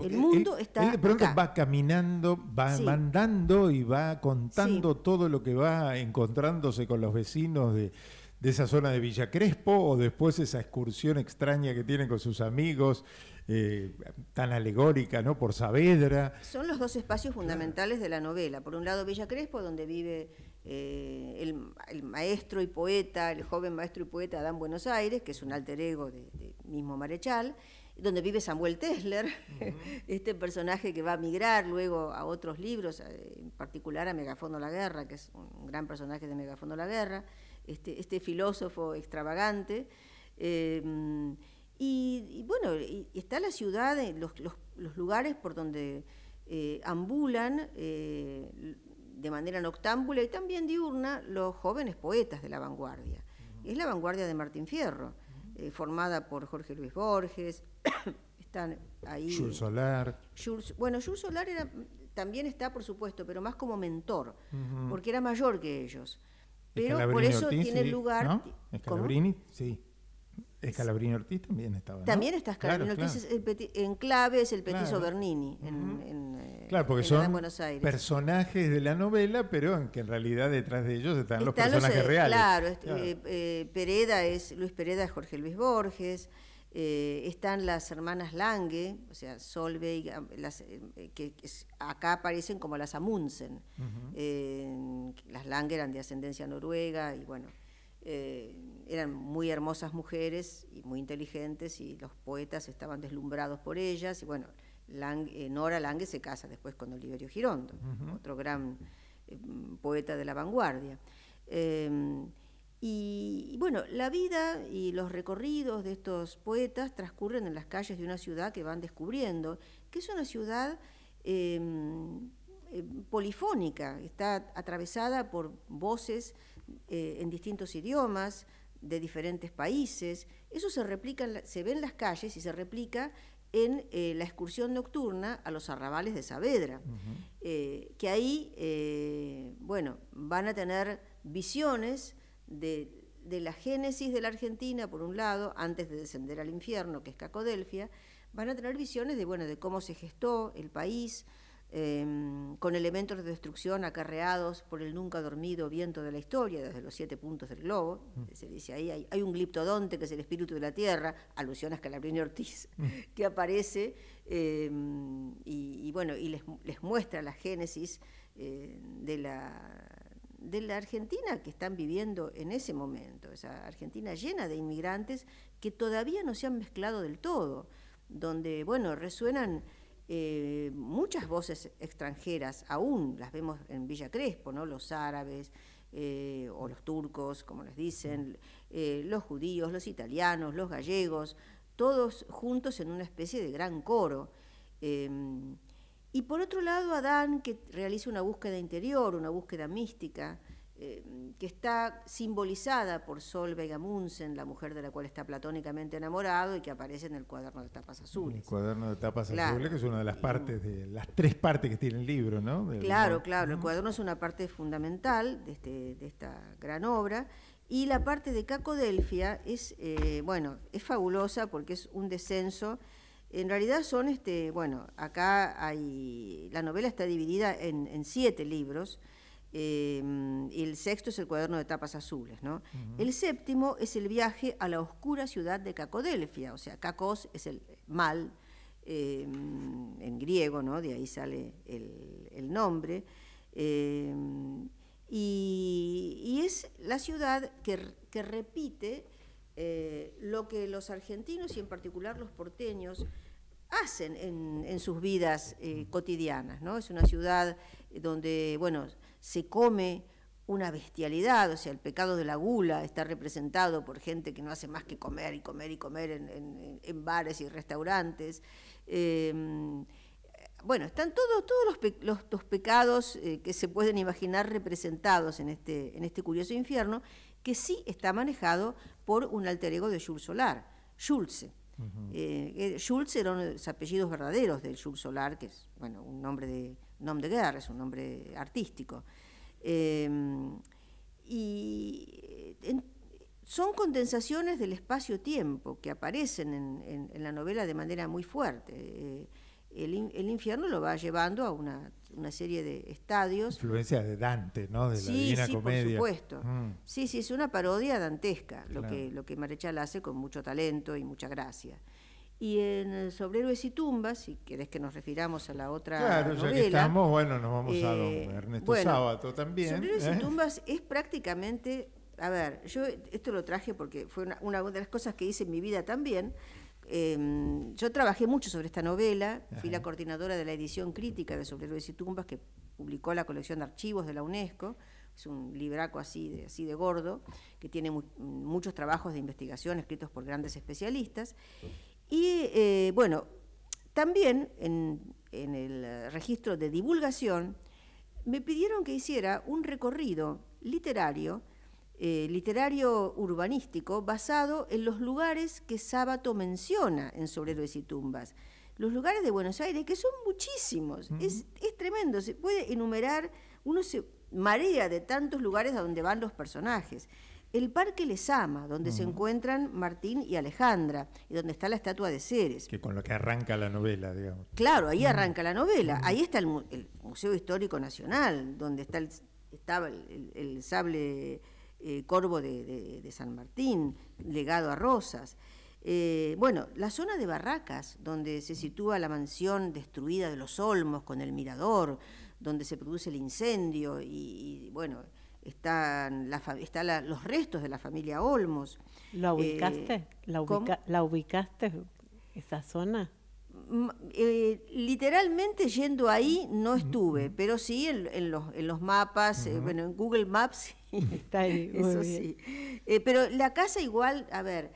[SPEAKER 2] el mundo está. Él de pronto
[SPEAKER 1] va caminando, va mandando y va contando todo lo que va encontrándose con los vecinos de, de esa zona de Villa Crespo o después esa excursión extraña que tienen con sus amigos, eh, tan alegórica, ¿no? Por Saavedra.
[SPEAKER 2] Son los dos espacios fundamentales de la novela. Por un lado, Villa Crespo, donde vive eh, el, maestro y poeta, el joven maestro y poeta Adán Buenos Aires, que es un alter ego de, mismo Marechal donde vive Samuel Tesler, este personaje que va a migrar luego a otros libros, eh, en particular a Megafondo la Guerra, que es un gran personaje de Megafondo la Guerra. Este, este, filósofo extravagante. Em, y, bueno, está la ciudad, eh, los, los, lugares por donde eh, ambulan eh, de manera noctámbula y también diurna los jóvenes poetas de la vanguardia. Es la vanguardia de Martín Fierro, formada por Jorge Luis Borges, están ahí. Jules
[SPEAKER 1] Solar.
[SPEAKER 2] bueno, Jules Solar también está, por supuesto, pero más como mentor, porque era mayor que ellos. Pero por eso tiene lugar. Escalabrini,
[SPEAKER 1] sí. Escalabrini Ortiz también estaba. También está Escalabrini Ortiz.
[SPEAKER 2] en clave es el Petiso Bernini. en,
[SPEAKER 1] eh, claro, porque son Buenos Aires. personajes de la novela, pero en que en realidad detrás de ellos están, los personajes eh, reales. Claro, este,
[SPEAKER 2] eh, Pereda es, Luis Pereda es Jorge Luis Borges. Eh, están las hermanas Lange, o sea, Solveig, eh, las, eh, que, acá aparecen como las Amundsen. las Lange eran de ascendencia noruega y bueno, eran muy hermosas mujeres y muy inteligentes y los poetas estaban deslumbrados por ellas y bueno, Nora Lange se casa después con Oliverio Girondo, otro gran poeta de la vanguardia. Y bueno, la vida y los recorridos de estos poetas transcurren en las calles de una ciudad que van descubriendo, que es una ciudad em, eh, polifónica, está atravesada por voces eh, en distintos idiomas, de diferentes países. Eso se replica, se ve en las calles y se replica en eh, la excursión nocturna a los arrabales de Saavedra, que ahí, bueno, van a tener visiones de, la génesis de la Argentina, por un lado, antes de descender al infierno, que es Cacodelfia, van a tener visiones de, bueno, de cómo se gestó el país, em, con elementos de destrucción acarreados por el nunca dormido viento de la historia, desde los siete puntos del globo. Mm. Se dice ahí, hay, un gliptodonte que es el espíritu de la tierra, alusión a Scalabrini Ortiz, mm. que aparece em, y, bueno, y les, muestra la génesis eh, de la de la Argentina que están viviendo en ese momento, esa Argentina llena de inmigrantes que todavía no se han mezclado del todo, donde, bueno, resuenan eh, muchas voces extranjeras, aún las vemos en Villa Crespo, ¿no? Los árabes, eh, o los turcos, como les dicen, mm. eh, los judíos, los italianos, los gallegos, todos juntos en una especie de gran coro. Em, y por otro lado, Adán, que realiza una búsqueda interior, una búsqueda mística, eh, que está simbolizada por Sol Vega Munsen, la mujer de la cual está platónicamente enamorado y que aparece en el cuaderno de tapas azules. El
[SPEAKER 1] cuaderno de tapas azules, que es una de las partes, de las tres partes que tiene el libro, ¿no? claro,
[SPEAKER 2] claro, el cuaderno es una parte fundamental este, de, esta gran obra. Y la parte de Cacodelfia es, eh, bueno, es fabulosa porque es un descenso en realidad son, este, bueno, acá hay, la novela está dividida en, siete libros. y eh, el sexto es el cuaderno de tapas azules, ¿no? El séptimo es el viaje a la oscura ciudad de Cacodelfia, o sea, Cacos es el mal eh, en griego, ¿no? De ahí sale el, nombre. Eh, y, es la ciudad que repite eh, lo que los argentinos y en particular los porteños hacen en, sus vidas eh, cotidianas. ¿no? Es una ciudad donde bueno, se come una bestialidad, o sea, el pecado de la gula está representado por gente que no hace más que comer y comer y comer en, bares y restaurantes. Em, bueno, están todos, todos los, pecados eh, que se pueden imaginar representados en este, en este curioso infierno, que sí está manejado por un alter ego de Jules Solar, Schulze. Uh eh, eh, eran los apellidos verdaderos del Jules Solar, que es bueno, un nombre de, nombre de guerra, es un nombre artístico. Em, y eh, son condensaciones del espacio-tiempo que aparecen en, la novela de manera muy fuerte el, infierno lo va llevando a una, una, serie de estadios.
[SPEAKER 1] Influencia de Dante, ¿no? De la sí, Comedia. sí, por supuesto.
[SPEAKER 2] Mm. Sí, sí, es una parodia dantesca, lo, que, lo que Marechal hace con mucho talento y mucha gracia. Y en eh, héroes y Tumbas, si querés que nos refiramos a la otra. Claro, ya que estamos, bueno, nos vamos a eh, Ernesto Sábato también. Sobrero y ¿eh? Tumbas es prácticamente. A ver, yo esto lo traje porque fue una, una de las cosas que hice en mi vida también Em, yo trabajé mucho sobre esta novela, fui la coordinadora de la edición crítica de Sobre y Tumbas, que publicó la colección de archivos de la UNESCO, es un libraco así de, así de gordo, que tiene muchos trabajos de investigación escritos por grandes especialistas. Y eh, bueno, también en, el registro de divulgación me pidieron que hiciera un recorrido literario eh, literario urbanístico basado en los lugares que Sábato menciona en Sobre y tumbas. Los lugares de Buenos Aires, que son muchísimos, es, tremendo, se puede enumerar, uno se marea de tantos lugares a donde van los personajes. El Parque Les Ama, donde se encuentran Martín y Alejandra, y donde está la estatua de Ceres.
[SPEAKER 1] Que con lo que arranca la novela, digamos.
[SPEAKER 2] Claro, ahí arranca la novela. Ahí está el, Museo Histórico Nacional, donde está estaba el sable eh, Corvo de, San Martín, legado a Rosas. Eh, bueno, la zona de Barracas, donde se sitúa la mansión destruida de los Olmos con el mirador, donde se produce el incendio y, bueno, están, la, los restos de la familia Olmos.
[SPEAKER 3] ¿La eh, ubicaste?
[SPEAKER 2] la, ¿La ubicaste esa zona? Eh, literalmente yendo ahí no estuve, pero sí en, los, mapas, eh, bueno, en Google Maps. Está ahí, eso sí. Eh, pero la casa igual, a ver,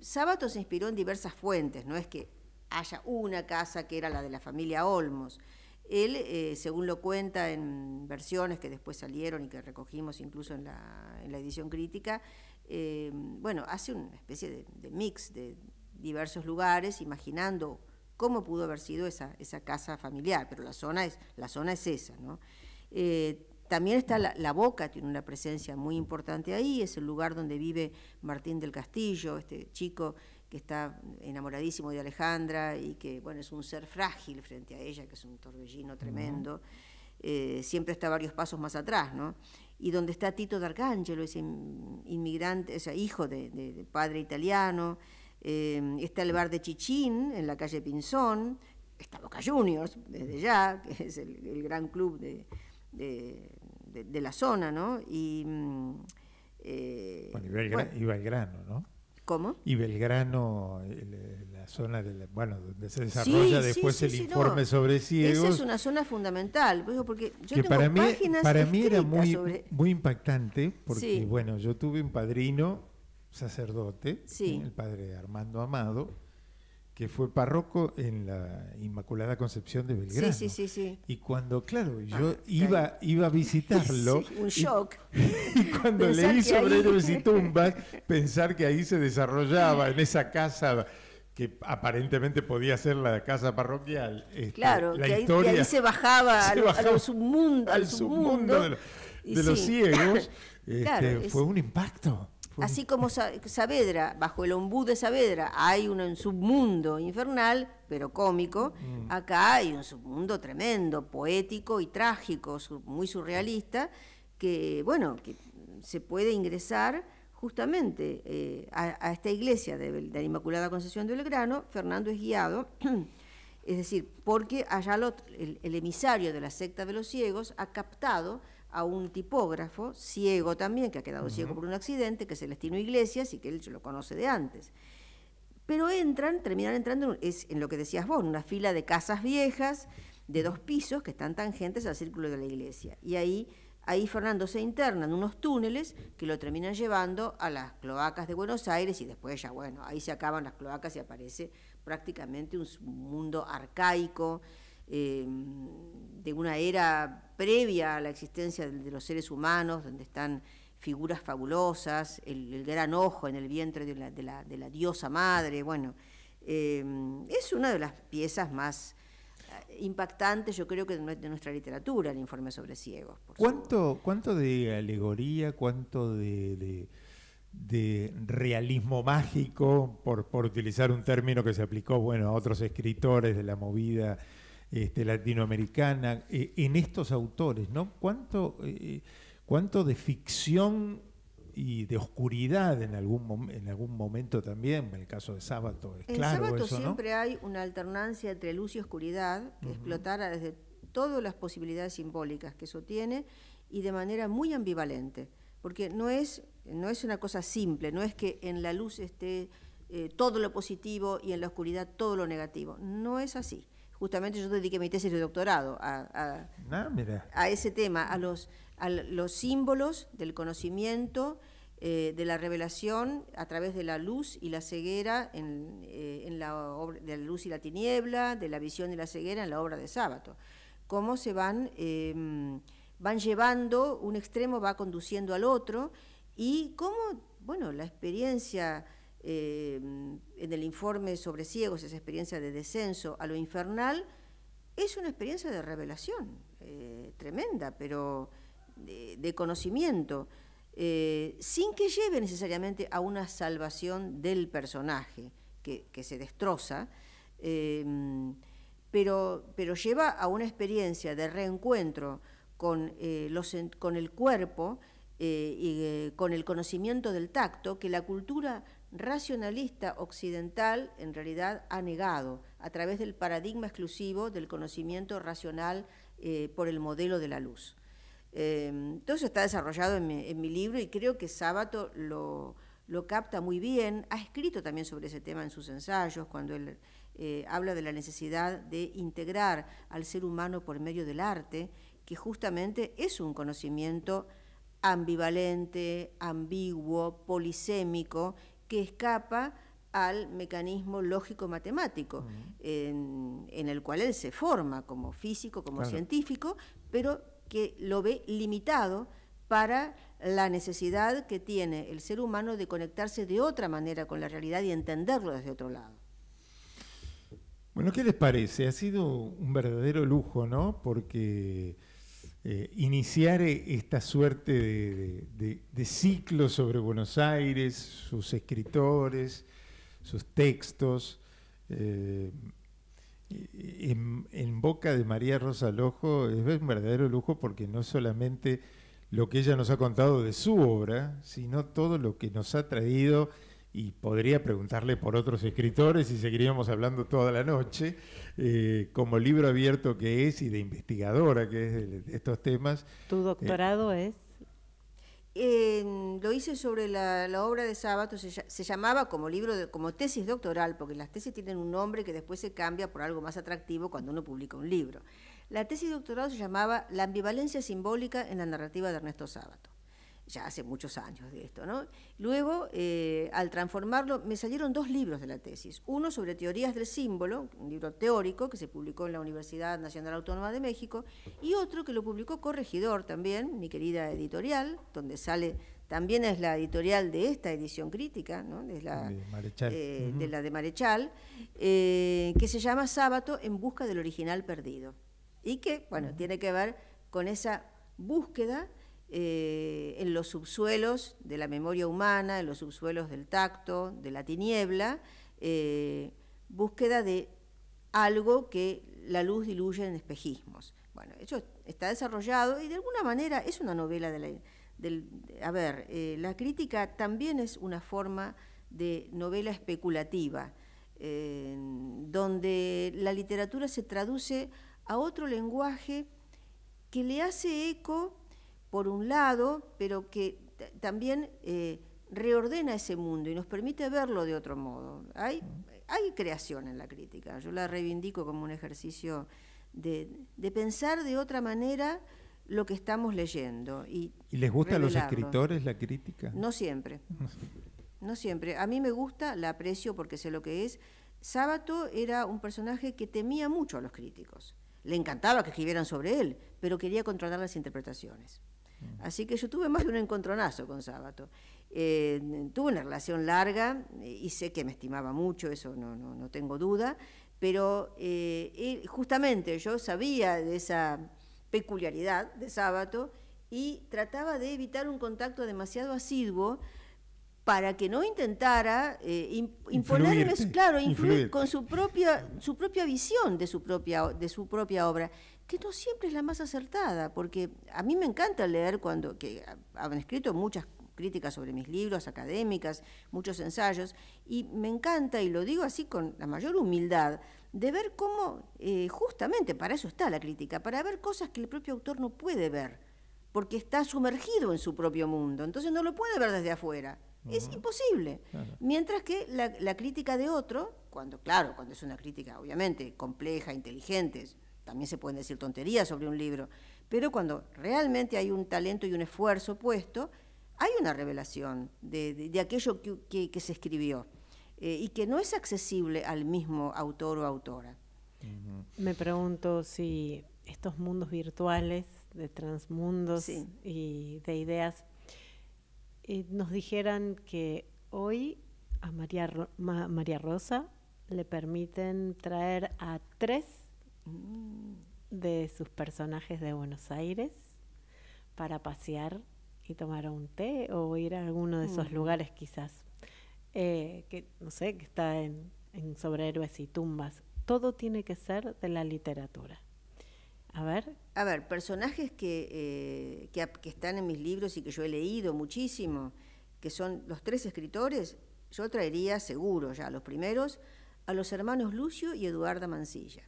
[SPEAKER 2] Sábato se inspiró en diversas fuentes, no es que haya una casa que era la de la familia Olmos. Él, según lo cuenta en versiones que después salieron y que recogimos incluso en la, edición crítica, bueno, hace una especie de mix de diversos lugares, imaginando cómo pudo haber sido esa, casa familiar, pero la zona es, la zona es esa. Eh, también está la, Boca, tiene una presencia muy importante ahí, es el lugar donde vive Martín del Castillo, este chico que está enamoradísimo de Alejandra y que bueno, es un ser frágil frente a ella, que es un torbellino tremendo. Eh, siempre está varios pasos más atrás, ¿no? Y donde está Tito D'Arcángelo, ese inmigrante, ese hijo de padre italiano, Em, está el bar de Chichín en la calle Pinzón, está Boca Juniors desde ya, que es el, gran club de, la zona, ¿no? Y, mm, eh,
[SPEAKER 1] Belgrano, ¿no? ¿Cómo? Y Belgrano, la zona de bueno, donde se desarrolla después el informe sobre ciegos. Esa es
[SPEAKER 2] una zona fundamental, pues, porque yo tengo para mí, Para mí era muy,
[SPEAKER 1] muy impactante, porque bueno, yo tuve un padrino sacerdote, el padre Armando Amado, que fue párroco en la Inmaculada Concepción de Belgrano. Y cuando, claro, yo ah, iba, iba a visitarlo. un shock. Y, cuando le leí sobre su tumba, pensar que ahí se desarrollaba, en esa casa que aparentemente podía ser la casa parroquial. Este, claro, la que ahí, se bajaba, al,
[SPEAKER 2] submundo, de, los ciegos.
[SPEAKER 1] Este, fue un impacto.
[SPEAKER 2] Así como Saavedra, bajo el ombú de Saavedra, hay un submundo infernal, pero cómico, mm. acá hay un submundo tremendo, poético y trágico, muy surrealista, que, bueno, que se puede ingresar justamente eh, a, esta iglesia de, la Inmaculada Concepción de Belgrano. Fernando es guiado. Es decir, porque allá el, emisario de la secta de los ciegos, ha captado a un tipógrafo ciego también, que ha quedado ciego por un accidente, que es Celestino Iglesias y que él lo conoce de antes. Pero entran, terminan entrando, en, es en lo que decías vos, en una fila de casas viejas de dos pisos que están tangentes al círculo de la iglesia. Y ahí, ahí Fernando se interna en unos túneles que lo terminan llevando a las cloacas de Buenos Aires y después ya, bueno, ahí se acaban las cloacas y aparece prácticamente un mundo arcaico, eh, de una era previa a la existencia de los seres humanos, donde están figuras fabulosas, el, gran ojo en el vientre de la, diosa madre, bueno, eh, es una de las piezas más eh, impactantes, yo creo que de nuestra literatura, el informe sobre ciegos.
[SPEAKER 1] ¿Cuánto, ¿Cuánto de alegoría, cuánto de de realismo mágico, por, utilizar un término que se aplicó bueno, a otros escritores de la movida este, latinoamericana, eh, en estos autores, ¿no? Eh, ¿Cuánto, de ficción y de oscuridad en algún, en algún momento también? En el caso de Sábato, es en claro. En Sábato siempre
[SPEAKER 2] hay una alternancia entre luz y oscuridad que explotara desde todas las posibilidades simbólicas que eso tiene y de manera muy ambivalente, porque no es no es una cosa simple, no es que en la luz esté eh, todo lo positivo y en la oscuridad todo lo negativo. No es así. Justamente yo dediqué mi tesis de doctorado a,
[SPEAKER 1] ah,
[SPEAKER 2] ese tema, a los, símbolos del conocimiento, eh, de la revelación a través de la luz y la ceguera, eh, de la luz y la tiniebla, de la visión y la ceguera en la obra de sábado. Cómo se van, van llevando, un extremo va conduciendo al otro y cómo, bueno, la experiencia em, en el informe sobre ciegos, esa experiencia de descenso a lo infernal, es una experiencia de revelación eh, tremenda, pero de, conocimiento, eh, sin que lleve necesariamente a una salvación del personaje, que, se destroza, em, pero, lleva a una experiencia de reencuentro con eh, el cuerpo, eh, y, eh, con el conocimiento del tacto que la cultura racionalista occidental en realidad ha negado a través del paradigma exclusivo del conocimiento racional eh, por el modelo de la luz. Em, todo eso está desarrollado en mi, libro y creo que Sábato lo, lo, capta muy bien. Ha escrito también sobre ese tema en sus ensayos, cuando él habla de la necesidad de integrar al ser humano por medio del arte, que justamente es un conocimiento ambivalente, ambiguo, polisémico, que escapa al mecanismo lógico-matemático, en, el cual él se forma como físico, como científico, pero que lo ve limitado para la necesidad que tiene el ser humano de conectarse de otra manera con la realidad y entenderlo desde otro lado.
[SPEAKER 1] Bueno, ¿qué les parece? Ha sido un verdadero lujo, ¿no? Porque eh, iniciar eh, esta suerte de, ciclos ciclo sobre Buenos Aires, sus escritores, sus textos, eh, en, boca de María Rosa Lojo es un verdadero lujo porque no solamente lo que ella nos ha contado de su obra, sino todo lo que nos ha traído y podría preguntarle por otros escritores y seguiríamos hablando toda la noche, eh, como libro abierto que es y de investigadora que es de, estos temas.
[SPEAKER 3] ¿Tu doctorado
[SPEAKER 2] eh, es? lo hice sobre la, obra de Sábato, se, llamaba como libro, como tesis doctoral, porque las tesis tienen un nombre que después se cambia por algo más atractivo cuando uno publica un libro. La tesis doctoral se llamaba La ambivalencia simbólica en la narrativa de Ernesto Sábato ya hace muchos años de esto. ¿no? Luego, eh, al transformarlo, me salieron dos libros de la tesis. Uno sobre teorías del símbolo, un libro teórico que se publicó en la Universidad Nacional Autónoma de México, y otro que lo publicó Corregidor también, mi querida editorial, donde sale, también es la editorial de esta edición crítica, de, la de Marechal, eh, eh, que se llama Sábado en busca del original perdido, y que, bueno, tiene que ver con esa búsqueda eh, en los subsuelos de la memoria humana, en los subsuelos del tacto, de la tiniebla, eh, búsqueda de algo que la luz diluye en espejismos. Bueno, eso está desarrollado y de alguna manera es una novela de la... a ver, eh, la crítica también es una forma de novela especulativa, donde la literatura se traduce a otro lenguaje que le hace eco por un lado, pero que también eh, reordena ese mundo y nos permite verlo de otro modo. Hay, creación en la crítica, yo la reivindico como un ejercicio de, pensar de otra manera lo que estamos leyendo. ¿Y,
[SPEAKER 1] les gusta a los escritores la crítica? No
[SPEAKER 2] siempre. No siempre. A mí me gusta, la aprecio porque sé lo que es. Sábato era un personaje que temía mucho a los críticos. Le encantaba que escribieran sobre él, pero quería controlar las interpretaciones. Mm. Así que yo tuve más de un encontronazo con Sábato. tuve una relación larga eh, y sé que me estimaba mucho, eso no, tengo duda, pero eh, justamente yo sabía de esa peculiaridad de Sábato y trataba de evitar un contacto demasiado asiduo para que no intentara eh, claro, influir, con su propia, su propia visión de su propia obra que no siempre es la más acertada, porque a mí me encanta leer cuando, que han escrito muchas críticas sobre mis libros, académicas, muchos ensayos, y me encanta, y lo digo así con la mayor humildad, de ver cómo, eh, justamente para eso está la crítica, para ver cosas que el propio autor no puede ver, porque está sumergido en su propio mundo, entonces no lo puede ver desde afuera. Es imposible. Mientras que la, la, crítica de otro, cuando, claro, cuando es una crítica obviamente compleja, inteligente, también se pueden decir tonterías sobre un libro, pero cuando realmente hay un talento y un esfuerzo puesto, hay una revelación de, aquello que, se escribió eh, y que no es accesible al mismo autor o autora. Me pregunto
[SPEAKER 3] si estos mundos virtuales de transmundos y de ideas eh, nos dijeran que hoy a María, María Rosa le permiten traer a tres de sus personajes de Buenos Aires para pasear y tomar un té o ir a alguno de esos mm. lugares quizás. Eh, que no sé, que está en, en Sobrehéroes y Tumbas. Todo tiene que ser de la literatura.
[SPEAKER 2] A ver. A ver, personajes que, eh, que, están en mis libros y que yo he leído muchísimo, que son los tres escritores, yo traería seguro ya los primeros, a los hermanos Lucio y Eduarda Mancilla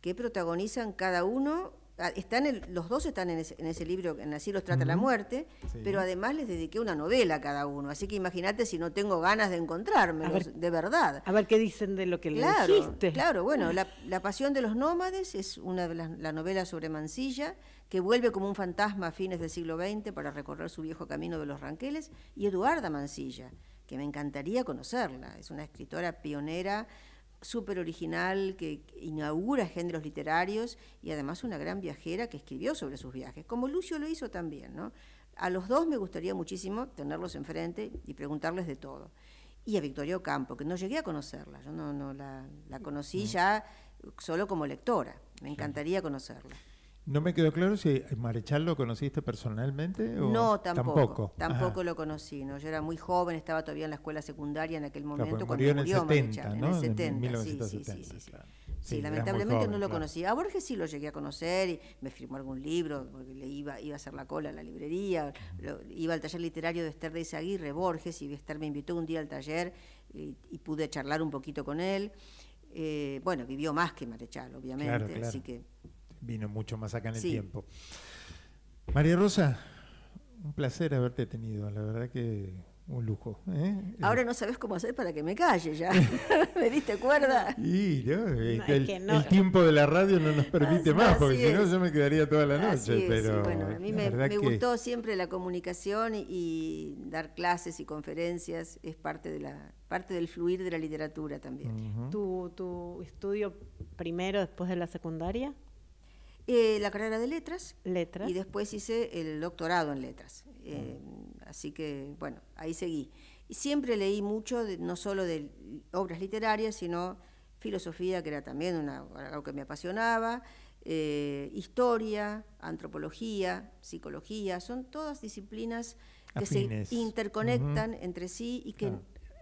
[SPEAKER 2] que protagonizan cada uno. Ah, están los dos están en ese, en libro, en Así los trata la muerte, pero además les dediqué una novela a cada uno. Así que imagínate si no tengo ganas de encontrarme, de verdad. A ver qué
[SPEAKER 3] dicen de lo que le dijiste. Claro, bueno, la,
[SPEAKER 2] Pasión de los Nómades es una de las la sobre Mansilla, que vuelve como un fantasma a fines del siglo XX para recorrer su viejo camino de los ranqueles, y Eduarda Mansilla, que me encantaría conocerla. Es una escritora pionera súper original que inaugura géneros literarios y además una gran viajera que escribió sobre sus viajes, como Lucio lo hizo también. A los dos me gustaría muchísimo tenerlos enfrente y preguntarles de todo. Y a Victoria Ocampo, que no llegué a conocerla, yo no, no la, la conocí mm. ya solo como lectora, me encantaría conocerla.
[SPEAKER 1] No me quedó claro si Marechal lo conociste personalmente o no tampoco. Tampoco,
[SPEAKER 2] lo conocí, Yo era muy joven, estaba todavía en la escuela secundaria en aquel momento cuando murió, en en el 70, sí, sí, sí, sí. lamentablemente no lo conocí, A Borges sí lo llegué a conocer y me firmó algún libro, porque le iba, iba a hacer la cola a la librería, iba al taller literario de Esther de Izaguirre, Borges, y Esther me invitó un día al taller y, pude charlar un poquito con él. Eh, bueno, vivió más que Marechal, obviamente, así que
[SPEAKER 1] vino mucho más acá en el tiempo. María Rosa, un placer haberte tenido, la verdad que un lujo. ¿eh? Eh,
[SPEAKER 2] Ahora no sabes cómo hacer para que me calle ya. ¿Me diste cuerda?
[SPEAKER 1] el, tiempo de la radio no nos permite más, porque si no yo me quedaría toda la noche. bueno, a mí me, gustó
[SPEAKER 2] siempre la comunicación y, dar clases y conferencias, es parte, de la, parte del fluir de la literatura también. ¿Tu, ¿Tu estudio primero después de la secundaria? Eh, la carrera de letras. Letras. Y después hice el doctorado en letras. Mm. Eh, así que, bueno, ahí seguí. Y siempre leí mucho, no solo de obras literarias, sino filosofía, que era también una, algo que me apasionaba, eh, historia, antropología, psicología, son todas disciplinas que se interconectan entre sí y que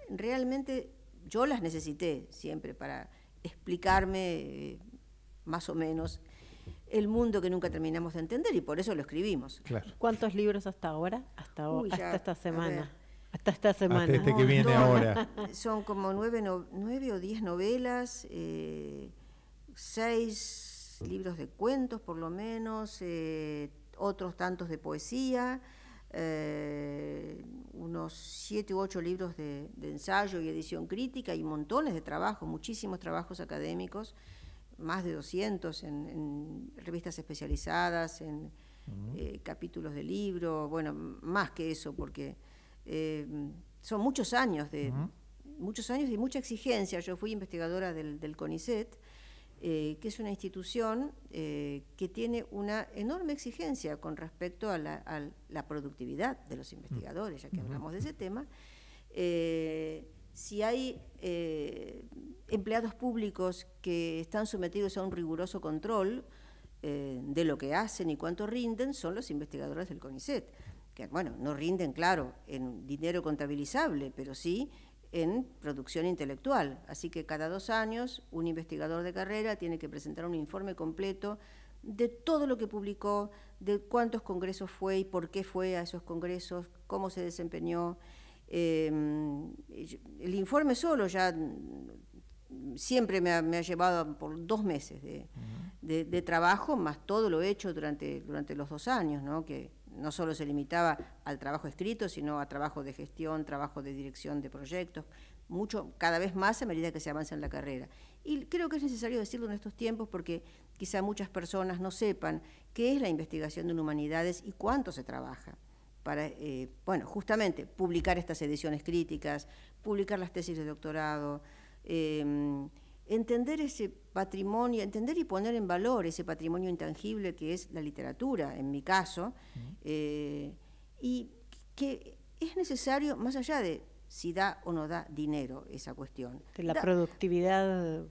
[SPEAKER 2] realmente yo las necesité siempre para explicarme más o menos el mundo que nunca terminamos de entender y por eso lo escribimos. ¿Cuántos libros hasta ahora? Hasta, hasta esta semana. Hasta esta semana. este que viene ahora. Son como nueve, o diez novelas, eh, seis libros de cuentos por lo menos, eh, otros tantos de poesía, eh, unos siete u ocho libros de, de ensayo y edición crítica y montones de trabajos, muchísimos trabajos académicos más de 200 en, revistas especializadas, en eh, capítulos de libro, bueno, más que eso, porque eh, son muchos años de... Muchos años y mucha exigencia. Yo fui investigadora del, CONICET, eh, que es una institución que tiene una enorme exigencia con respecto a la, productividad de los investigadores, ya que hablamos de ese tema, si hay eh, empleados públicos que están sometidos a un riguroso control eh, de lo que hacen y cuánto rinden, son los investigadores del CONICET, que bueno, no rinden, claro, en dinero contabilizable, pero sí en producción intelectual. Así que cada dos años un investigador de carrera tiene que presentar un informe completo de todo lo que publicó, de cuántos congresos fue y por qué fue a esos congresos, cómo se desempeñó, eh, el informe solo ya siempre me ha, llevado por dos meses de, trabajo, más todo lo hecho durante, durante los dos años, que no solo se limitaba al trabajo escrito, sino a trabajo de gestión, trabajo de dirección de proyectos, mucho, cada vez más a medida que se avanza en la carrera. Y creo que es necesario decirlo en estos tiempos porque quizá muchas personas no sepan qué es la investigación en humanidades y cuánto se trabaja para, eh, bueno, justamente publicar estas ediciones críticas, publicar las tesis de doctorado, em, entender ese patrimonio, entender y poner en valor ese patrimonio intangible que es la literatura, en mi caso, eh, y que es necesario, más allá de si da o no da dinero esa cuestión. de la productividad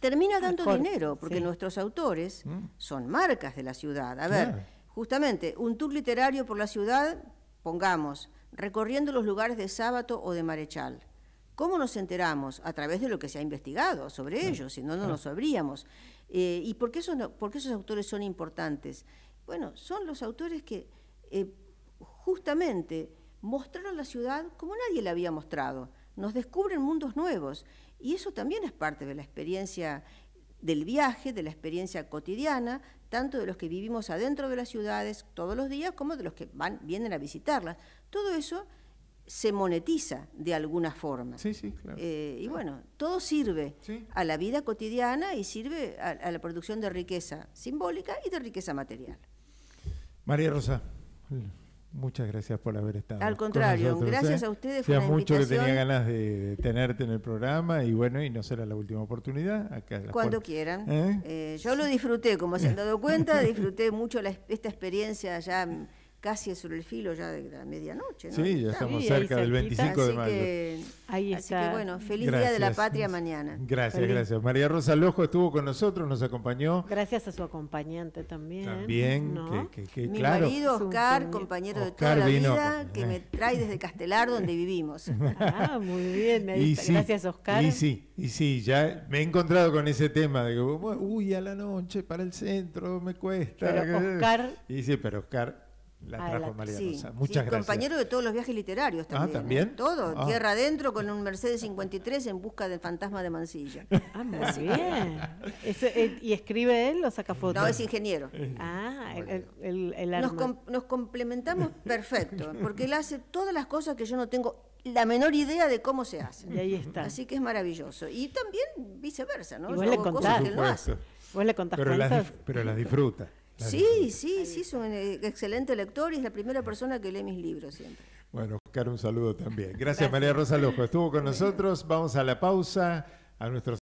[SPEAKER 2] termina dando dinero, porque nuestros autores mm. son marcas de la ciudad. A ver, Justamente, un tour literario por la ciudad, pongamos, recorriendo los lugares de Sábado o de Marechal. ¿Cómo nos enteramos? A través de lo que se ha investigado sobre ellos, si no, no lo sabríamos. Eh, ¿Y por qué, esos, autores son importantes? Bueno, son los autores que eh, justamente mostraron la ciudad como nadie la había mostrado. Nos descubren mundos nuevos. Y eso también es parte de la experiencia del viaje, de la experiencia cotidiana, tanto de los que vivimos adentro de las ciudades todos los días como de los que van, vienen a visitarlas. Todo eso se monetiza de alguna forma. Sí, sí, claro. Eh, y bueno, todo sirve a la vida cotidiana y sirve a, la producción de riqueza simbólica y de riqueza material.
[SPEAKER 1] María Rosa. Muchas gracias por haber estado. Al contrario, gracias ¿eh? a ustedes por la mucho que tenía ganas de, tenerte en el programa y bueno, y no será la última oportunidad. Acá Cuando quieran. ¿eh?
[SPEAKER 2] Eh, yo lo disfruté, como se han dado cuenta, disfruté mucho esta experiencia allá casi sobre el filo ya de la medianoche. ¿no? Sí, ya estamos cerca del 25 de mayo. Así que bueno, feliz Día de
[SPEAKER 1] la Patria mañana. Gracias, gracias. María Rosa Lojo estuvo con nosotros, nos acompañó.
[SPEAKER 2] Gracias a su acompañante también. También, Mi marido Oscar, compañero de toda la vida, que me eh. trae desde Castelar, donde vivimos. Ah, muy bien, gracias Oscar. Y
[SPEAKER 1] sí, y sí, ya me he encontrado con ese tema de que,
[SPEAKER 2] uy, a la noche, para el
[SPEAKER 1] centro, me cuesta. Oscar... Y sí, pero Oscar la ah, trajo María Muchas gracias. Compañero de
[SPEAKER 2] todos los viajes literarios ah, también. Todo. Ah. Tierra adentro con un Mercedes 53 en busca del fantasma de Mansilla. Ah, muy bien. Eh, ¿Y escribe él o saca fotos? No, es ingeniero. Ah, el, Nos, complementamos perfecto, porque él hace todas las cosas que yo no tengo la menor idea de cómo se hacen. Y ahí está. Así que es maravilloso. Y también viceversa, ¿no? Igual yo le hago contás.
[SPEAKER 3] le pero, las, pero las disfruta.
[SPEAKER 2] Sí, sí, sí, es un eh, excelente lector y es la primera persona que lee mis libros siempre.
[SPEAKER 1] Bueno, Oscar, un saludo también. Gracias, María Rosa Lojo. Estuvo con nosotros, vamos a la pausa, a nuestros